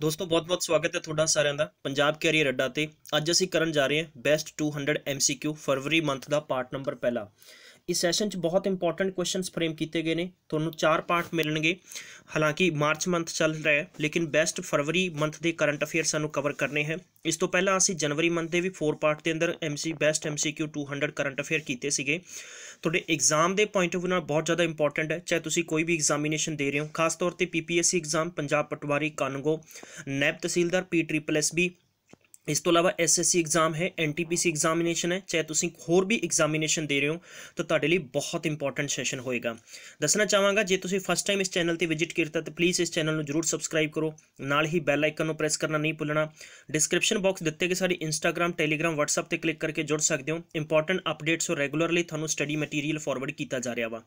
ਦੋਸਤੋ ਬਹੁਤ-ਬਹੁਤ ਸਵਾਗਤ ਹੈ ਤੁਹਾਡਾ ਸਾਰਿਆਂ ਦਾ ਪੰਜਾਬ ਕੈਰੀਅਰ ਅੱਡਾ ਤੇ ਅੱਜ ਅਸੀਂ ਕਰਨ ਜਾ ਰਹੇ ਹਾਂ ਬੈਸਟ 200 MCQ ਫਰਵਰੀ ਮੰਥ ਦਾ ਪਾਰਟ ਨੰਬਰ ਪਹਿਲਾ ਇਸ ਸੈਸ਼ਨ 'ਚ ਬਹੁਤ ਇੰਪੋਰਟੈਂਟ ਕੁਐਸਚਨਸ ਫਰੇਮ ਕੀਤੇ ਗਏ ਨੇ ਤੁਹਾਨੂੰ ਚਾਰ ਪਾਰਟ ਮਿਲਣਗੇ ਹਾਲਾਂਕਿ ਮਾਰਚ ਮੰਥ ਚੱਲ ਰਿਹਾ ਹੈ ਲੇਕਿਨ ਬੈਸਟ ਫਰਵਰੀ ਮੰਥ ਦੇ ਕਰੰਟ ਅਫੇਅਰ ਸਾਨੂੰ ਕਵਰ ਕਰਨੇ ਹੈ ਇਸ ਤੋਂ ਪਹਿਲਾਂ ਅਸੀਂ ਜਨਵਰੀ ਮੰਥ ਦੇ ਵੀ 4 ਪਾਰਟ ਦੇ ਅੰਦਰ MC best MCQ 200 current affair ਕੀਤੇ ਸੀਗੇ ਤੁਹਾਡੇ ਐਗਜ਼ਾਮ ਦੇ ਪੁਆਇੰਟ ਆਫ ਵਿਊ ਨਾਲ ਬਹੁਤ ਜ਼ਿਆਦਾ ਇੰਪੋਰਟੈਂਟ ਹੈ ਚਾਹੇ ਤੁਸੀਂ ਕੋਈ ਵੀ ਐਗਜ਼ਾਮੀਨੇਸ਼ਨ ਦੇ ਰਹੇ ਹੋ ਖਾਸ ਤੌਰ ਤੇ PPSC exam Punjab patwari kanungo naib tehsildar P triple S B ਇਸ ਤੋਂ ਇਲਾਵਾ ਐਸਐਸਸੀ ਐਗਜ਼ਾਮ ਹੈ ਐਨਟੀਪੀਸੀ ਐਗਜ਼ਾਮੀਨੇਸ਼ਨ ਹੈ ਚਾਹੇ ਤੁਸੀਂ ਹੋਰ ਵੀ ਐਗਜ਼ਾਮੀਨੇਸ਼ਨ ਦੇ ਰਹੇ ਹੋ ਤਾਂ ਤੁਹਾਡੇ ਲਈ ਬਹੁਤ ਇੰਪੋਰਟੈਂਟ ਸੈਸ਼ਨ ਹੋਏਗਾ ਦੱਸਣਾ ਚਾਹਾਂਗਾ ਜੇ ਤੁਸੀਂ ਫਸਟ ਟਾਈਮ ਇਸ ਚੈਨਲ ਤੇ ਵਿਜ਼ਿਟ ਕੀਤਾ ਤਾਂ ਪਲੀਜ਼ ਇਸ ਚੈਨਲ ਨੂੰ ਜਰੂਰ ਸਬਸਕ੍ਰਾਈਬ ਕਰੋ ਨਾਲ ਹੀ ਬੈਲ ਆਈਕਨ ਨੂੰ ਪ੍ਰੈਸ ਕਰਨਾ ਨਹੀਂ ਭੁੱਲਣਾ ਡਿਸਕ੍ਰਿਪਸ਼ਨ ਬਾਕਸ ਦਿੱਤੇ ਗਏ ਸਾਡੇ ਇੰਸਟਾਗ੍ਰam ਟੈਲੀਗ੍ਰam WhatsApp ਤੇ ਕਲਿੱਕ ਕਰਕੇ ਜੁੜ ਸਕਦੇ ਹੋ ਇੰਪੋਰਟੈਂਟ ਅਪਡੇਟਸ ਹੋ ਰੈਗੂਲਰਲੀ ਤੁਹਾਨੂੰ ਸਟੱਡੀ ਮਟੀਰੀਅਲ ਫਾਰਵਰਡ ਕੀਤਾ ਜਾ ਰਿਹਾ ਵਾ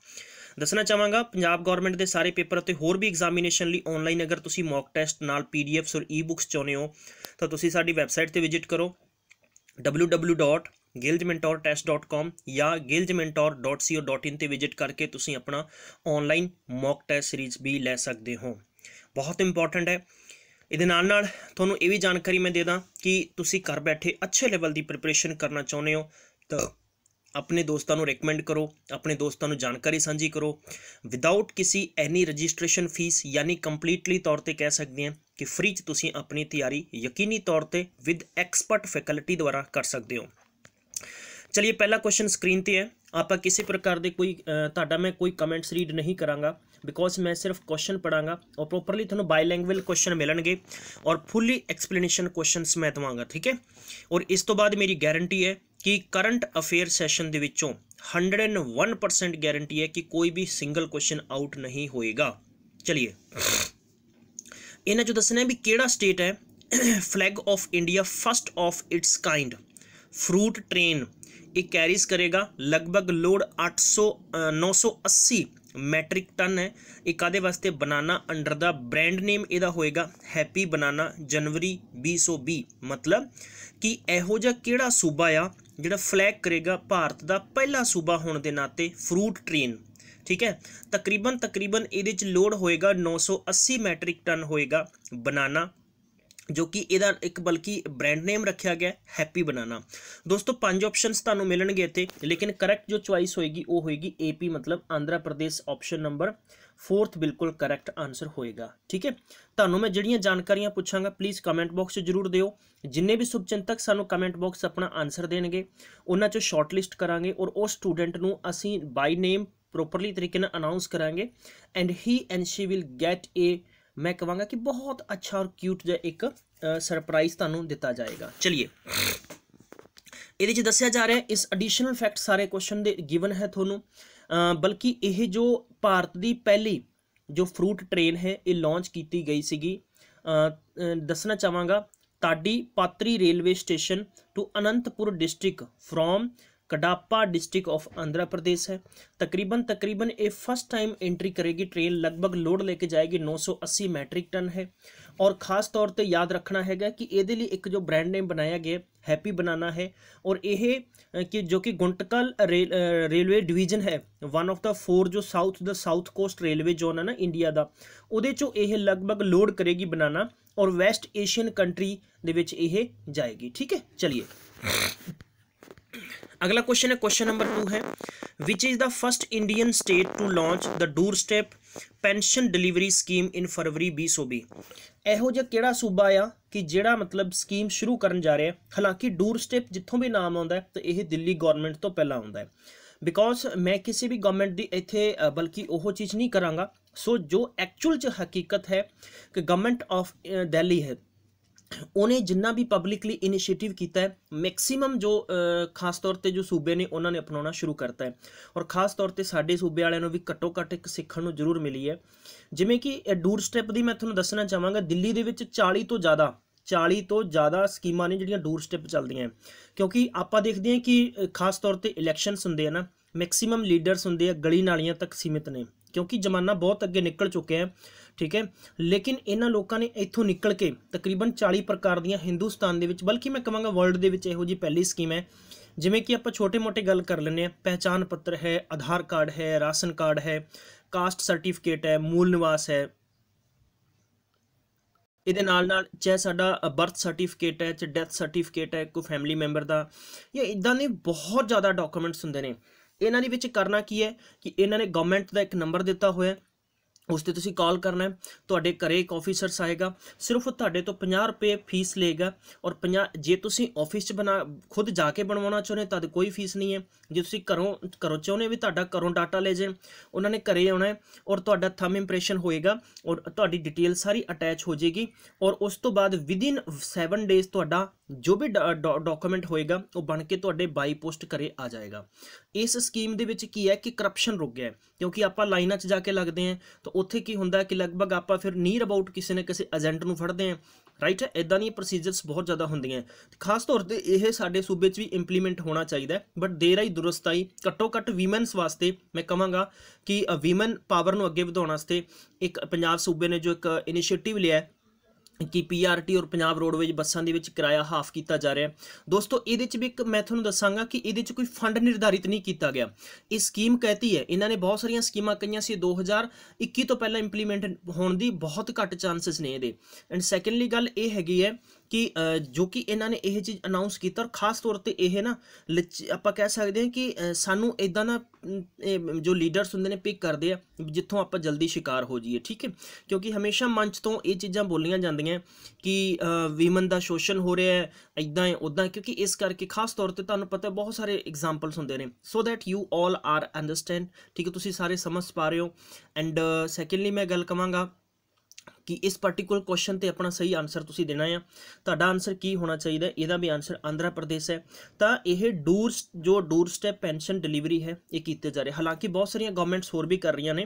ਦੱਸਣਾ ਚਾਹਾਂਗਾ ਪੰਜਾਬ ਗਵਰਨਮੈਂਟ ਦੇ ਸਾਰੇ ਪੇਪਰ ਅਤੇ ਹੋਰ ਵੀ ਐਗਜ਼ਾਮੀਨੇਸ਼ਨ ਲਈ ਆਨਲਾਈਨ ਅਗਰ ਤੁਸੀਂ ਮੌਕ ਟੈਸਟ ਨਾਲ ਪੀਡੀਐਫਸ ਔਰ ਈ-ਬੁੱਕਸ ਚਾਹੁੰਦੇ ਹੋ ਤਾਂ ਤੁਸੀਂ ਸਾਡੀ ਵੈਬਸਾਈਟ ਤੇ ਵਿਜ਼ਿਟ ਕਰੋ www.gilgementortest.com ਜਾਂ gilgementor.co.in ਤੇ ਵਿਜ਼ਿਟ ਕਰਕੇ ਤੁਸੀਂ ਆਪਣਾ ਆਨਲਾਈਨ ਮੌਕ ਟੈਸਟ ਸੀਰੀਜ਼ ਵੀ ਲੈ ਸਕਦੇ ਹੋ ਬਹੁਤ ਇੰਪੋਰਟੈਂਟ ਹੈ ਇਹਦੇ ਨਾਲ ਨਾਲ ਤੁਹਾਨੂੰ ਇਹ ਵੀ ਜਾਣਕਾਰੀ ਮੈਂ ਦੇ ਦਾਂ ਕਿ ਤੁਸੀਂ ਘਰ ਬੈਠੇ ਅੱਛੇ ਲੈਵਲ ਦੀ ਪ੍ਰਿਪਰੇਸ਼ਨ ਕਰਨਾ ਚਾਹੁੰਦੇ ਹੋ ਤਾਂ ਆਪਣੇ ਦੋਸਤਾਂ ਨੂੰ ਰეკਮੈਂਡ ਕਰੋ ਆਪਣੇ ਦੋਸਤਾਂ ਨੂੰ ਜਾਣਕਾਰੀ ਸਾਂਝੀ ਕਰੋ ਵਿਦਆਊਟ ਕਿਸੇ ਐਨੀ ਰਜਿਸਟ੍ਰੇਸ਼ਨ ਫੀਸ ਯਾਨੀ ਕੰਪਲੀਟਲੀ ਤੌਰ ਤੇ ਕਹਿ ਸਕਦੇ ਹਾਂ ਕਿ ਫ੍ਰੀ ਚ ਤੁਸੀਂ ਆਪਣੀ ਤਿਆਰੀ ਯਕੀਨੀ ਤੌਰ ਤੇ ਵਿਦ ਐਕਸਪਰਟ ਫੈਕਲਟੀ ਦੁਆਰਾ ਕਰ ਸਕਦੇ ਹੋ ਚਲਿਏ ਪਹਿਲਾ ਕੁਐਸਚਨ ਸਕਰੀਨ ਤੇ ਹੈ ਆਪਾਂ ਕਿਸੇ ਪ੍ਰਕਾਰ ਦੇ ਕੋਈ ਤੁਹਾਡਾ ਮੈਂ ਕੋਈ ਕਮੈਂਟਸ ਰੀਡ ਨਹੀਂ ਕਰਾਂਗਾ ਬਿਕੋਜ਼ ਮੈਂ ਸਿਰਫ ਕੁਐਸਚਨ ਪੜਾਂਗਾ ਔਰ ਪ੍ਰੋਪਰਲੀ ਤੁਹਾਨੂੰ ਬਾਈਲੈਂਗੁਅਲ ਕੁਐਸਚਨ ਮਿਲਣਗੇ ਔਰ ਫੁੱਲੀ ਐਕਸਪਲੇਨੇਸ਼ਨ ਕੁਐਸਚਨਸ ਮੈਂ ਦਵਾਂਗਾ ਠੀਕ ਹੈ ਔਰ ਇਸ ਤੋਂ ਬਾਅਦ ਮੇਰੀ ਗਾਰੰਟੀ ਹੈ ਕਿ ਕਰੰਟ ਅਫੇਅਰ ਸੈਸ਼ਨ ਦੇ ਵਿੱਚੋਂ 101% ਗਾਰੰਟੀ ਹੈ ਕਿ ਕੋਈ ਵੀ ਸਿੰਗਲ ਕੁਐਸਚਨ ਆਊਟ ਨਹੀਂ ਹੋਏਗਾ ਚਲਿਏ ਇਹਨਾਂ ਚੋਂ ਦੱਸਣਾ ਹੈ ਵੀ ਕਿਹੜਾ ਸਟੇਟ ਹੈ flag off India first of its kind fruit train ਇਹ ਕੈਰੀਜ਼ ਕਰੇਗਾ ਲਗਭਗ ਲੋਡ 800 980 ਮੈਟ੍ਰਿਕ ਟਨ ਹੈ ਇਹ ਕਾਦੇ ਵਾਸਤੇ ਬਨਾਨਾ ਅੰਡਰ ਦਾ ਬ੍ਰਾਂਡ ਨੇਮ ਇਹਦਾ ਹੋਏਗਾ ਹੈਪੀ ਬਨਾਨਾ ਜਨਵਰੀ 2020 ਮਤਲਬ ਕਿ ਇਹੋ ਜਿਹਾ ਕਿਹੜਾ ਸੂਬਾ ਆ ਜਿਹੜਾ ਫਲੈਗ ਕਰੇਗਾ ਭਾਰਤ ਦਾ ਪਹਿਲਾ ਸੂਬਾ ਹੋਣ ਦੇ ਨਾਤੇ ਫਰੂਟ ਟ੍ਰੇਨ ਠੀਕ ਹੈ ਤਕਰੀਬਨ ਤਕਰੀਬਨ ਇਹਦੇ ਚ ਲੋਡ ਹੋਏਗਾ 980 ਮੈਟ੍ਰਿਕ ਟਨ ਹੋਏਗਾ ਬਨਾਨਾ ਜੋ ਕਿ ਇਹਦਾ ਇੱਕ ਬਲਕਿ ਬ੍ਰਾਂਡ ਨੇਮ ਰੱਖਿਆ ਗਿਆ ਹੈਪੀ ਬਨਾਨਾ ਦੋਸਤੋ ਪੰਜ ਆਪਸ਼ਨਸ ਤੁਹਾਨੂੰ ਮਿਲਣਗੇ ਇੱਥੇ ਲੇਕਿਨ ਕਰੈਕਟ ਜੋ ਚੁਆਇਸ ਹੋਏਗੀ ਉਹ ਹੋਏਗੀ ਏਪੀ ਮਤਲਬ Andhra Pradesh option number fourth ਬਿਲਕੁਲ ਕਰੈਕਟ ਆਨਸਰ ਹੋਏਗਾ ਠੀਕ ਹੈ ਤੁਹਾਨੂੰ ਮੈਂ ਜਿਹੜੀਆਂ ਜਾਣਕਾਰੀਆਂ ਪੁੱਛਾਂਗਾ ਪਲੀਜ਼ ਕਮੈਂਟ ਬਾਕਸ 'ਚ ਜ਼ਰੂਰ ਦਿਓ ਜਿੰਨੇ ਵੀ ਸੁਭਚਿੰਤਕ ਸਾਨੂੰ ਕਮੈਂਟ ਬਾਕਸ ਆਪਣਾ ਆਨਸਰ ਦੇਣਗੇ ਉਹਨਾਂ 'ਚ ਸ਼ਾਰਟਲਿਸਟ ਕਰਾਂਗੇ ਔਰ ਉਹ ਸਟੂਡੈਂਟ ਨੂੰ ਅਸੀਂ ਬਾਈ ਨੇਮ ਪ੍ਰੋਪਰਲੀ ਤਰੀਕੇ ਨਾਲ ਅਨਾਉਂਸ ਕਰਾਂਗੇ and he and she will get a ਮੈਂ ਕਹਾਂਗਾ ਕਿ ਬਹੁਤ ਅੱਛਾ ਔਰ ਕਿਊਟ ਜਿਹਾ ਇੱਕ ਸਰਪ੍ਰਾਈਜ਼ ਤੁਹਾਨੂੰ ਦਿੱਤਾ ਜਾਏਗਾ ਚਲਿਏ ਇਹਦੇ ਵਿੱਚ ਦੱਸਿਆ ਜਾ ਰਿਹਾ ਇਸ ਐਡੀਸ਼ਨਲ ਫੈਕਟ ਸਾਰੇ ਕੁਐਸਚਨ ਦੇ ਗਿਵਨ ਹੈ ਤੁਹਾਨੂੰ ਬਲਕਿ ਇਹ ਜੋ ਭਾਰਤ ਦੀ ਪਹਿਲੀ ਜੋ ਫਰੂਟ ਟ੍ਰੇਨ ਹੈ ਇਹ ਲਾਂਚ ਕੀਤੀ ਗਈ ਸੀਗੀ ਦੱਸਣਾ ਚਾਹਾਂਗਾ Tadipatri railway station to Anantapur district from Kadapa district of Andhra Pradesh ਹੈ ਤਕਰੀਬਨ ਤਕਰੀਬਨ ਇਹ ਫਸਟ ਟਾਈਮ ਐਂਟਰੀ ਕਰੇਗੀ ਟ੍ਰੇਨ ਲਗਭਗ ਲੋਡ ਲੈ ਕੇ ਜਾਏਗੀ 980 ਮੈਟ੍ਰਿਕ ਟਨ ਹੈ ਔਰ ਖਾਸ ਤੌਰ ਤੇ ਯਾਦ ਰੱਖਣਾ ਹੈਗਾ ਕਿ ਇਹਦੇ ਲਈ ਇੱਕ ਜੋ ਬ੍ਰਾਂਡ ਨੇਮ ਬਣਾਇਆ ਗਿਆ ਹੈਪੀ ਬਨਾਨਾ ਹੈ ਔਰ ਇਹ ਕਿ ਜੋ ਕਿ ਗੁੰਟਕਲ ਰੇਲਵੇ ਡਿਵੀਜ਼ਨ ਹੈ ਵਨ ਆਫ ਦਾ ਫੋਰ ਜੋ ਸਾਊਥ ਦਾ ਸਾਊਥ ਕੋਸਟ ਰੇਲਵੇ ਜ਼ੋਨ ਹੈ ਨਾ ਇੰਡੀਆ ਦਾ ਉਹਦੇ ਚੋਂ ਇਹ ਲਗਭਗ ਲੋਡ ਕਰੇਗੀ ਬਨਾਨਾ ਔਰ ਵੈਸਟ ਏਸ਼ੀਅਨ ਕੰਟਰੀ ਦੇ ਵਿੱਚ ਇਹ ਜਾਏਗੀ ਠੀਕ ਹੈ ਚਲਿਏ ਅਗਲਾ ਕੁਐਸਚਨ ਹੈ ਕੁਐਸਚਨ ਨੰਬਰ 2 ਹੈ which is the first Indian state to launch the doorstep pension delivery scheme in February 2020 ਇਹੋ ਜਿਹਾ ਕਿਹੜਾ ਸੂਬਾ ਆ ਕਿ ਜਿਹੜਾ ਮਤਲਬ ਸਕੀਮ ਸ਼ੁਰੂ ਕਰਨ ਜਾ ਰਿਹਾ ਹੈ ਹਾਲਾਂਕਿ ਡੂਰ ਸਟੈਪ ਜਿੱਥੋਂ ਵੀ ਨਾਮ ਆਉਂਦਾ ਹੈ ਤਾਂ ਇਹ ਦਿੱਲੀ ਗਵਰਨਮੈਂਟ ਤੋਂ ਪਹਿਲਾਂ ਆਉਂਦਾ ਹੈ ਬਿਕੋਜ਼ ਮੈਂ ਕਿਸੇ ਵੀ ਗਵਰਨਮੈਂਟ ਦੀ ਇੱਥੇ ਬਲਕਿ ਉਹ ਚੀਜ਼ ਨਹੀਂ ਕਰਾਂਗਾ ਸੋ ਜੋ ਐਕਚੁਅਲ ਚ ਹਕੀਕਤ ਹੈ ਕਿ ਗਵਰਨਮੈਂਟ ਆਫ ਦਿੱਲੀ ਹੈ ਉਹਨੇ ਜਿੰਨਾ ਵੀ ਪਬਲਿਕਲੀ ਇਨੀਸ਼ੀਏਟਿਵ ਕੀਤਾ ਹੈ ਮੈਕਸਿਮਮ ਜੋ ਖਾਸ ਤੌਰ ਤੇ ਜੋ ਸੂਬੇ ਨੇ ਉਹਨਾਂ ਨੇ ਅਪਣਾਉਣਾ ਸ਼ੁਰੂ ਕਰਤਾ ਹੈ ਔਰ ਖਾਸ ਤੌਰ ਤੇ ਸਾਡੇ ਸੂਬੇ ਵਾਲਿਆਂ ਨੂੰ ਵੀ ਘੱਟੋ ਘੱਟ ਇੱਕ ਸਿੱਖਣ ਨੂੰ ਜ਼ਰੂਰ ਮਿਲੀ ਹੈ ਜਿਵੇਂ ਕਿ ਇਹ ਡੂਰ ਸਟੈਪ ਦੀ ਮੈਂ ਤੁਹਾਨੂੰ ਦੱਸਣਾ ਚਾਹਾਂਗਾ ਦਿੱਲੀ ਦੇ ਵਿੱਚ 40 ਤੋਂ ਜ਼ਿਆਦਾ 40 ਤੋਂ ਜ਼ਿਆਦਾ ਸਕੀਮਾਂ ਨੇ ਜਿਹੜੀਆਂ ਡੂਰ ਸਟੈਪ ਚੱਲਦੀਆਂ ਕਿਉਂਕਿ ਆਪਾਂ ਦੇਖਦੇ ਹਾਂ ਕਿ ਖਾਸ ਤੌਰ ਤੇ ਇਲੈਕਸ਼ਨਸ ਹੁੰਦੇ ਆ ਨਾ ਮੈਕਸਿਮਮ ਲੀਡਰਸ ਹੁੰਦੇ ਆ ਗਲੀ ਨਾਲੀਆਂ ਤੱਕ ਸੀਮਿਤ ਨੇ ਕਿਉਂਕਿ ਜ਼ਮਾਨਾ ਬਹੁਤ ਅੱਗੇ ਨਿਕਲ ਚੁੱਕਿਆ ਹੈ ਠੀਕ ਹੈ ਲੇਕਿਨ ਇਹਨਾਂ ਲੋਕਾਂ ਨੇ ਇੱਥੋਂ ਨਿਕਲ ਕੇ ਤਕਰੀਬਨ 40 ਪ੍ਰਕਾਰ ਦੀਆਂ ਹਿੰਦੁਸਤਾਨ ਦੇ ਵਿੱਚ ਬਲਕਿ ਮੈਂ ਕਹਾਂਗਾ ਵਰਲਡ ਦੇ ਵਿੱਚ ਇਹੋ ਜੀ ਪਹਿਲੀ ਸਕੀਮ ਹੈ ਜਿਵੇਂ ਕਿ ਆਪਾਂ ਛੋਟੇ-ਮੋਟੇ ਗੱਲ ਕਰ ਲੈਂਦੇ ਆ ਪਹਿਚਾਨ ਪੱਤਰ ਹੈ ਆਧਾਰ ਕਾਰਡ ਹੈ ਰਾਸ਼ਨ ਕਾਰਡ ਹੈ ਕਾਸਟ ਸਰਟੀਫਿਕੇਟ ਹੈ ਮੂਲ ਨਿਵਾਸ ਹੈ ਇਹਦੇ ਨਾਲ ਨਾਲ ਚਾਹ ਸਾਡਾ ਬਰਥ ਸਰਟੀਫਿਕੇਟ ਹੈ ਚ ਡੈਥ ਸਰਟੀਫਿਕੇਟ ਹੈ ਕੋਈ ਫੈਮਿਲੀ ਮੈਂਬਰ ਦਾ ਜਾਂ ਇਦਾਂ ਦੇ ਬਹੁਤ ਜ਼ਿਆਦਾ ਡਾਕੂਮੈਂਟਸ ਹੁੰਦੇ ਨੇ ਇਹਨਾਂ ਦੇ ਵਿੱਚ ਕਰਨਾ ਕੀ ਹੈ ਕਿ ਇਹਨਾਂ ਨੇ ਗਵਰਨਮੈਂਟ ਦਾ ਇੱਕ ਨੰਬਰ ਦਿੱਤਾ ਹੋਇਆ ਉਸ ਤੇ ਤੁਸੀਂ ਕਾਲ ਕਰਨਾ ਹੈ ਤੁਹਾਡੇ ਘਰੇ ਇੱਕ ਆਫੀਸਰ ਆਏਗਾ ਸਿਰਫ ਤੁਹਾਡੇ ਤੋਂ 50 ਰੁਪਏ ਫੀਸ ਲਏਗਾ ਔਰ 50 ਜੇ ਤੁਸੀਂ ਆਫਿਸ 'ਚ ਬਣਾ ਖੁਦ ਜਾ ਕੇ ਬਣਵਾਉਣਾ ਚਾਹੁੰਦੇ ਤਾਂ ਕੋਈ ਫੀਸ ਨਹੀਂ ਹੈ ਜੇ ਤੁਸੀਂ ਘਰੋਂ ਘਰੋਂ ਚਾਹੁੰਦੇ ਵੀ ਤੁਹਾਡਾ ਘਰੋਂ ਡਾਟਾ ਲੈ ਜਾਣ ਉਹਨਾਂ ਨੇ ਘਰੇ ਆਉਣਾ ਹੈ ਔਰ ਤੁਹਾਡਾ ਥੰਬ ਇੰਪ੍ਰੈਸ਼ਨ ਹੋਏਗਾ ਔਰ ਤੁਹਾਡੀ ਡਿਟੇਲ ਸਾਰੀ ਅਟੈਚ ਹੋ ਜਾਏਗੀ ਔਰ ਉਸ ਤੋਂ ਬਾਅਦ ਵਿਦਿਨ 7 ਡੇਸ ਤੁਹਾਡਾ ਜੋ ਵੀ ਡਾਕੂਮੈਂਟ ਹੋਏਗਾ ਉਹ ਬਣ ਕੇ ਤੁਹਾਡੇ ਬਾਈ ਪੋਸਟ ਕਰੇ ਆ ਜਾਏਗਾ ਇਸ ਸਕੀਮ ਦੇ ਵਿੱਚ ਕੀ ਹੈ ਕਿ ਕਰਪਸ਼ਨ ਰੁਕ ਗਿਆ ਕਿਉਂਕਿ ਆਪਾਂ ਲਾਈਨਾਂ 'ਚ ਜਾ ਕੇ ਲੱਗਦੇ ਆਂ ਤਾਂ ਉੱਥੇ ਕੀ ਹੁੰਦਾ ਕਿ ਲਗਭਗ ਆਪਾਂ ਫਿਰ ਨੀਅਰ ਅਬਾਊਟ ਕਿਸੇ ਨਾ ਕਿਸੇ ਏਜੰਟ ਨੂੰ ਫੜਦੇ ਆਂ ਰਾਈਟ ਹੈ ਇਦਾਂ ਦੀਆਂ ਪ੍ਰੋਸੀਜਰਸ ਬਹੁਤ ਜ਼ਿਆਦਾ ਹੁੰਦੀਆਂ ਖਾਸ ਤੌਰ ਤੇ ਇਹ ਸਾਡੇ ਸੂਬੇ 'ਚ ਵੀ ਇੰਪਲੀਮੈਂਟ ਹੋਣਾ ਚਾਹੀਦਾ ਬਟ ਦੇਰ ਹੀ ਦੁਰਸਤਾਈ ਘੱਟੋ ਘੱਟ ਔਮਨਸ ਵਾਸਤੇ ਮੈਂ ਕਹਾਂਗਾ ਕਿ ਔਮਨ ਪਾਵਰ ਨੂੰ ਅੱਗੇ ਵਧਾਉਣ ਵਾਸਤੇ ਇੱਕ ਪੰਜਾਬ ਸੂਬੇ ਨੇ ਜੋ ਇੱਕ ਇਨੀਸ਼ੀਏਟਿਵ ਲਿਆ ਕਿ ਪੀਆਰਟੀ ਔਰ ਪੰਜਾਬ ਰੋਡਵੇਜ ਬੱਸਾਂ ਦੇ ਵਿੱਚ ਕਿਰਾਇਆ ਹਾਫ ਕੀਤਾ ਜਾ ਰਿਹਾ ਹੈ ਦੋਸਤੋ ਇਹਦੇ ਵਿੱਚ ਵੀ ਇੱਕ ਮੈਂ ਤੁਹਾਨੂੰ ਦੱਸਾਂਗਾ ਕਿ ਇਹਦੇ ਵਿੱਚ ਕੋਈ ਫੰਡ ਨਿਰਧਾਰਿਤ ਨਹੀਂ ਕੀਤਾ ਗਿਆ ਇਹ ਸਕੀਮ ਕਹਤੀ ਹੈ ਇਹਨਾਂ ਨੇ ਬਹੁਤ ਸਾਰੀਆਂ ਸਕੀਮਾਂ ਕਈਆਂ ਸੀ 2021 ਤੋਂ ਪਹਿਲਾਂ ਇੰਪਲੀਮੈਂਟ ਹੋਣ ਦੀ ਬਹੁਤ ਘੱਟ ਚਾਂਸਸ ਨੇ ਇਹਦੇ ਐਂਡ ਸੈਕੰਡਲੀ ਗੱਲ ਇਹ ਹੈਗੀ ਹੈ ਕਿ ਜੋ ਕਿ ਇਹਨਾਂ ਨੇ ਇਹ ਚੀਜ਼ ਅਨਾਉਂਸ ਕੀਤਾ ਔਰ ਖਾਸ ਤੌਰ ਤੇ ਇਹ ਨਾ ਆਪਾਂ ਕਹਿ ਸਕਦੇ ਹਾਂ ਕਿ ਸਾਨੂੰ ਇਦਾਂ ਨਾ ਜੋ ਲੀਡਰਸ ਹੁੰਦੇ ਨੇ ਪਿਕ ਕਰਦੇ ਆ ਜਿੱਥੋਂ ਆਪਾਂ ਜਲਦੀ ਸ਼ਿਕਾਰ ਹੋ ਜਾਈਏ ਠੀਕ ਹੈ ਕਿਉਂਕਿ ਹਮੇਸ਼ਾ ਮੰਚ ਤੋਂ ਇਹ ਚੀਜ਼ਾਂ ਬੋਲੀਆਂ ਜਾਂਦੀਆਂ ਕਿ ਵੀਮਨ ਦਾ ਸ਼ੋਸ਼ਣ ਹੋ ਰਿਹਾ ਹੈ ਇਦਾਂ ਹੈ ਉਦਾਂ ਕਿਉਂਕਿ ਇਸ ਕਰਕੇ ਖਾਸ ਤੌਰ ਤੇ ਤੁਹਾਨੂੰ ਪਤਾ ਬਹੁਤ ਸਾਰੇ ਐਗਜ਼ਾਮਪਲਸ ਹੁੰਦੇ ਨੇ so that you all are understand ਠੀਕ ਹੈ ਤੁਸੀਂ ਸਾਰੇ ਸਮਝ ਪਾ ਰਹੇ ਹੋ ਐਂਡ ਸੈਕੰਡਲੀ ਮੈਂ ਗੱਲ ਕਵਾਂਗਾ ਕਿ ਇਸ ਪਾਰਟਿਕੂਲਰ ਕੁਐਸਚਨ ਤੇ ਆਪਣਾ ਸਹੀ ਆਨਸਰ ਤੁਸੀਂ ਦੇਣਾ ਆ ਤੁਹਾਡਾ ਆਨਸਰ ਕੀ ਹੋਣਾ ਚਾਹੀਦਾ ਇਹਦਾ ਵੀ ਆਨਸਰ ਆਂਧਰਾ ਪ੍ਰਦੇਸ਼ ਹੈ ਤਾਂ ਇਹ ਡੂਰ ਜੋ ਡੂਰ ਸਟੈਪ ਪੈਨਸ਼ਨ ਡਿਲੀਵਰੀ ਹੈ ਇਹ ਕੀਤੇ ਜਾ ਰਹੇ ਹਾਲਾਂਕਿ ਬਹੁਤ ਸਾਰੀਆਂ ਗਵਰਨਮੈਂਟਸ ਹੋਰ ਵੀ ਕਰ ਰਹੀਆਂ ਨੇ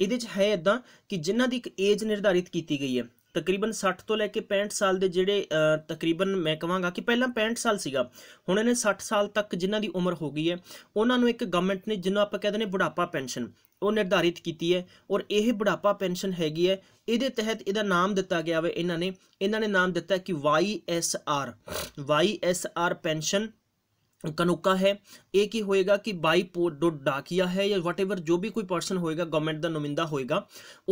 ਇਹਦੇ 'ਚ ਹੈ ਇਦਾਂ ਕਿ ਜਿਨ੍ਹਾਂ ਦੀ ਇੱਕ ਏਜ ਨਿਰਧਾਰਿਤ ਕੀਤੀ ਗਈ ਹੈ ਤਕਰੀਬਨ 60 ਤੋਂ ਲੈ ਕੇ 65 ਸਾਲ ਦੇ ਜਿਹੜੇ ਤਕਰੀਬਨ ਮੈਂ ਕਹਾਂਗਾ ਕਿ ਪਹਿਲਾਂ 65 ਸਾਲ ਸੀਗਾ ਹੁਣ ਇਹਨੇ 60 ਸਾਲ ਤੱਕ ਜਿਨ੍ਹਾਂ ਦੀ ਉਮਰ ਹੋ ਗਈ ਹੈ ਉਹਨਾਂ ਨੂੰ ਇੱਕ ਗਵਰਨਮੈਂਟ ਨੇ ਜਿਹਨੂੰ ਆਪਾਂ ਕਹਿੰਦੇ ਨੇ ਬੁਢਾਪਾ ਪੈਨਸ਼ਨ ਉਹ ਨਿਰਧਾਰਿਤ ਕੀਤੀ ਹੈ ਔਰ ਇਹ ਬੁਢਾਪਾ ਪੈਨਸ਼ਨ ਹੈਗੀ ਹੈ ਇਹਦੇ ਤਹਿਤ ਇਹਦਾ ਨਾਮ ਦਿੱਤਾ ਗਿਆ ਵੇ ਇਹਨਾਂ ਨੇ ਇਹਨਾਂ ਨੇ ਨਾਮ ਦਿੱਤਾ ਕਿ YSR YSR ਪੈਨਸ਼ਨ कनुका है एक ही होएगा कि बाई पो डो डाकिया है या वट एवर जो भी कोई परसन होएगा गवर्नमेंट का नुमिंदा होएगा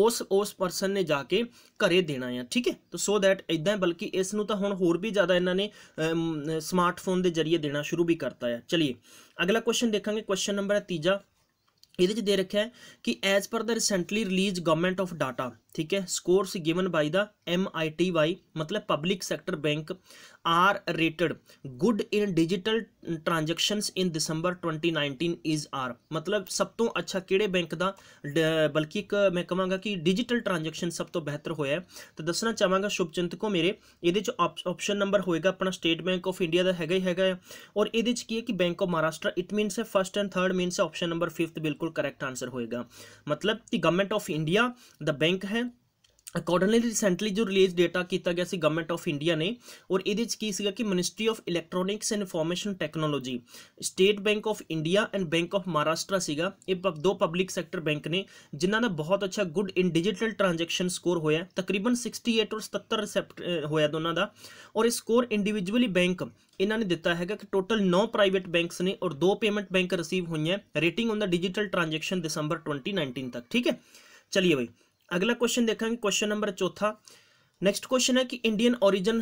उस उस परसन ने जाके घरें देना है ठीक है तो सो दैट इदा बल्कि इस हूँ होर भी ज़्यादा इन्होंने समार्टफोन के जरिए देना शुरू भी करता है चलिए अगला क्वेश्चन देखा क्वेश्चन नंबर है तीजा ਇਹਦੇ ਚ ਦੇ ਰੱਖਿਆ ਕਿ as per the recently release government of data ਠੀਕ ਹੈ scores given by the M I T Y ਮਤਲਬ public sector bank are rated good in digital transactions in December 2019 is R ਮਤਲਬ ਸਭ ਤੋਂ ਅੱਛਾ ਕਿਹੜੇ ਬੈਂਕ ਦਾ ਬਲਕਿ ਇੱਕ ਮੈਂ ਕਹਾਂਗਾ ਕਿ ਡਿਜੀਟਲ ਟ੍ਰਾਂਜੈਕਸ਼ਨ ਸਭ ਤੋਂ ਬਿਹਤਰ ਹੋਇਆ ਤਾਂ ਦੱਸਣਾ ਚਾਹਾਂਗਾ ਸ਼ੁਭਚਿੰਤਕੋ ਮੇਰੇ ਇਹਦੇ ਚ ਆਪਸ਼ਨ ਨੰਬਰ ਹੋਏਗਾ ਆਪਣਾ ਸਟੇਟ ਬੈਂਕ ਆਫ ਇੰਡੀਆ ਦਾ ਹੈਗਾ ਹੀ ਹੈਗਾ ਔਰ ਇਹਦੇ ਚ ਕੀ ਹੈ ਕਿ bank of Maharashtra it means ਹੈ first and third means option number 5th ਬਿਲਕੁਲ ਕਰੈਕਟ ਆਨਸਰ ਹੋਏਗਾ ਮਤਲਬ ਕਿ ਗਵਰਨਮੈਂਟ ਆਫ ਇੰਡੀਆ ਦਾ ਬੈਂਕ ਹੈ ਅਕੋਰਡਿੰਗਲੀ ਰੀਸੈਂਟਲੀ ਜੋ ਰਿਲੀਜ਼ ਡੇਟਾ ਕੀਤਾ ਗਿਆ ਸੀ ਗਵਰਨਮੈਂਟ ਆਫ ਇੰਡੀਆ ਨੇ ਔਰ ਇਹਦੇ ਵਿੱਚ ਕੀ ਸੀਗਾ ਕਿ ministry of electronics and information technology state bank of India and bank of Maharashtra ਸੀਗਾ ਇਹ ਦੋ ਪਬਲਿਕ ਸੈਕਟਰ ਬੈਂਕ ਨੇ ਜਿਨ੍ਹਾਂ ਦਾ ਬਹੁਤ ਅੱਛਾ good in digital transaction score ਹੋਇਆ ਤਕਰੀਬਨ 68 ਔਰ 77 ਰਿਸੈਪਟ ਹੋਇਆ ਦੋਨਾਂ ਦਾ ਔਰ ਇਹ ਸਕੋਰ ਇੰਡੀਵਿਜੂਅਲੀ ਬੈਂਕ ਇਹਨਾਂ ਨੇ ਦਿੱਤਾ ਹੈਗਾ ਕਿ ਟੋਟਲ 9 ਪ੍ਰਾਈਵੇਟ ਬੈਂਕਸ ਨੇ ਔਰ ਦੋ ਪੇਮੈਂਟ ਬੈਂਕ ਰਿਸੀਵ ਹੋਈਆਂ rating on the digital transaction ਦਸੰਬਰ 2019 ਤੱਕ ਠੀਕ ਹੈ ਚਲਿਏ ਬਈ अगला क्वेश्चन देखेंगे क्वेश्चन नंबर चौथा नेक्स्ट क्वेश्चन है कि Indian origin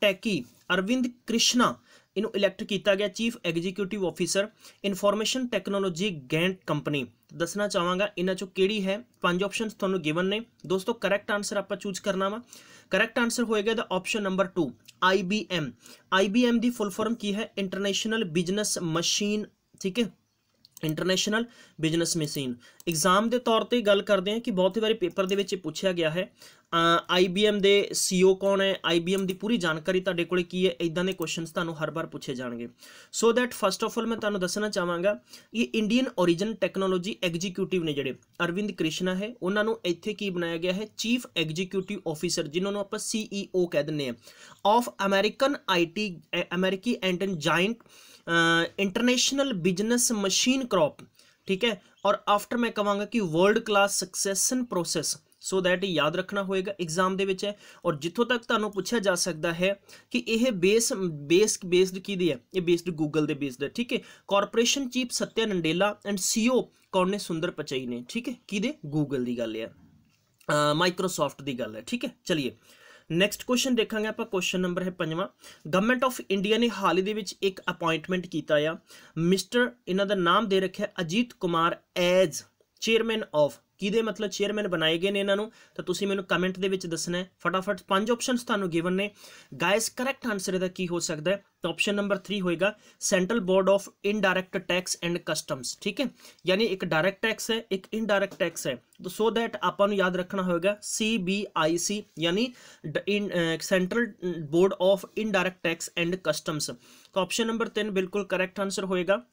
techie Arvind Krishna इन इलेक्ट किया गया chief executive officer information technology giant company दसना चाहवागा इन चो कि है पांच ऑप्शन थोड़ा गिवन ने दोस्तों करैक्ट आंसर आप चूज करना वा करैक्ट आंसर होएगा the option number two I B M I B M की फुल की है इंटरनेशनल बिजनेस मशीन ठीक है ਇੰਟਰਨੈਸ਼ਨਲ ਬਿਜ਼ਨਸ ਮਸ਼ੀਨ ਐਗਜ਼ਾਮ ਦੇ ਤੌਰ ਤੇ ਗੱਲ ਕਰਦੇ ਹਾਂ ਕਿ ਬਹੁਤ ਵਾਰੀ ਪੇਪਰ ਦੇ ਵਿੱਚ ਇਹ ਪੁੱਛਿਆ ਗਿਆ ਹੈ ਆਈਬੀਐਮ ਦੇ ਸੀਓ e ਕੌਣ ਹੈ ਆਈਬੀਐਮ ਦੀ ਪੂਰੀ ਜਾਣਕਾਰੀ ਤੁਹਾਡੇ ਕੋਲੇ ਕੀ ਹੈ ਇਦਾਂ ਦੇ ਕੁਐਸਚਨਸ ਤੁਹਾਨੂੰ ਹਰ ਵਾਰ ਪੁੱਛੇ ਜਾਣਗੇ so that first of all ਮੈਂ ਤੁਹਾਨੂੰ ਦੱਸਣਾ ਚਾਹਾਂਗਾ ਇਹ ਇੰਡੀਅਨ origin ਟੈਕਨੋਲੋਜੀ ਐਗਜ਼ੀਕਿਊਟਿਵ ਨੇ ਜਿਹੜੇ ਅਰਵਿੰਦ ਕ੍ਰਿਸ਼ਨਾ ਹੈ ਉਹਨਾਂ ਨੂੰ ਇੱਥੇ ਕੀ ਬਣਾਇਆ ਗਿਆ ਹੈ ਚੀਫ ਐਗਜ਼ੀਕਿਊਟਿਵ ਆਫੀਸਰ ਜਿਨ੍ਹਾਂ ਨੂੰ ਆਪਾਂ ਸੀਈਓ e ਕਹਿ ਦਿੰਦੇ ਆ ਆਫ ਅਮਰੀਕਨ ਆਈਟੀ ਅਮਰੀਕੀ and giant international business machine corp ਠੀਕ ਹੈ ਔਰ ਆਫਟਰ ਮੈਂ ਕਹਾਂਗਾ ਕਿ world class succession process so that ਯਾਦ ਰੱਖਣਾ ਹੋਏਗਾ ਐਗਜ਼ਾਮ ਦੇ ਵਿੱਚ ਹੈ ਔਰ ਜਿੱਥੋਂ ਤੱਕ ਤੁਹਾਨੂੰ ਪੁੱਛਿਆ ਜਾ ਸਕਦਾ ਹੈ ਕਿ ਇਹ ਬੇਸ ਬੇਸ ਬੇਸਡ ਕਿਹਦੀ ਹੈ ਇਹ ਬੇਸਡ ਗੂਗਲ ਦੇ ਬੇਸਡ ਹੈ ਠੀਕ ਹੈ corporation chief Satya Nadella and CEO ਕੌਣ ਨੇ ਸੁੰਦਰ ਪਚਾਈ ਨੇ ਠੀਕ ਹੈ ਕਿਦੇ ਗੂਗਲ ਦੀ ਗੱਲ ਹੈ ਮਾਈਕਰੋਸਾਫਟ ਦੀ ਗੱਲ ਹੈ ਠੀਕ ਹੈ ਚਲਿਏ ਨੈਕਸਟ ਕੁਐਸਚਨ ਦੇਖਾਂਗੇ ਆਪਾਂ ਕੁਐਸਚਨ ਨੰਬਰ ਹੈ 5ਵਾਂ ਗਵਰਨਮੈਂਟ ਆਫ ਇੰਡੀਆ ਨੇ ਹਾਲ ਹੀ ਦੇ ਵਿੱਚ ਇੱਕ ਅਪਾਇੰਟਮੈਂਟ ਕੀਤਾ ਆ ਮਿਸਟਰ ਇਹਨਾਂ ਦਾ ਨਾਮ ਦੇ ਰੱਖਿਆ Ajit Kumar as chairman of ਕਿਹਦੇ ਮਤਲਬ ਚੇਅਰਮੈਨ ਬਣਾਏ ਗਏ ਨੇ ਇਹਨਾਂ ਨੂੰ ਤਾਂ ਤੁਸੀਂ ਮੈਨੂੰ ਕਮੈਂਟ ਦੇ ਵਿੱਚ ਦੱਸਣਾ ਹੈ ਫਟਾਫਟ ਪੰਜ ਆਪਸ਼ਨਸ ਤੁਹਾਨੂੰ ਗਿਵਨ ਨੇ ਗਾਇਸ ਕਰੈਕਟ ਆਨਸਰ ਇਹਦਾ ਕੀ ਹੋ ਸਕਦਾ ਹੈ ਤਾਂ ਆਪਸ਼ਨ ਨੰਬਰ 3 ਹੋਏਗਾ central board of indirect tax and customs ਠੀਕ ਹੈ ਯਾਨੀ ਇੱਕ ਡਾਇਰੈਕਟ ਟੈਕਸ ਹੈ ਇੱਕ ਇਨਡਾਇਰੈਕਟ ਟੈਕਸ ਹੈ ਤਾਂ ਸੋ ਦੈਟ ਆਪਾਂ ਨੂੰ ਯਾਦ ਰੱਖਣਾ ਹੋਏਗਾ CBIC ਯਾਨੀ central board of indirect tax and customs ਤਾਂ ਆਪਸ਼ਨ ਨੰਬਰ 3 ਬਿਲਕੁਲ ਕਰੈਕਟ ਆਨਸਰ ਹੋਏਗਾ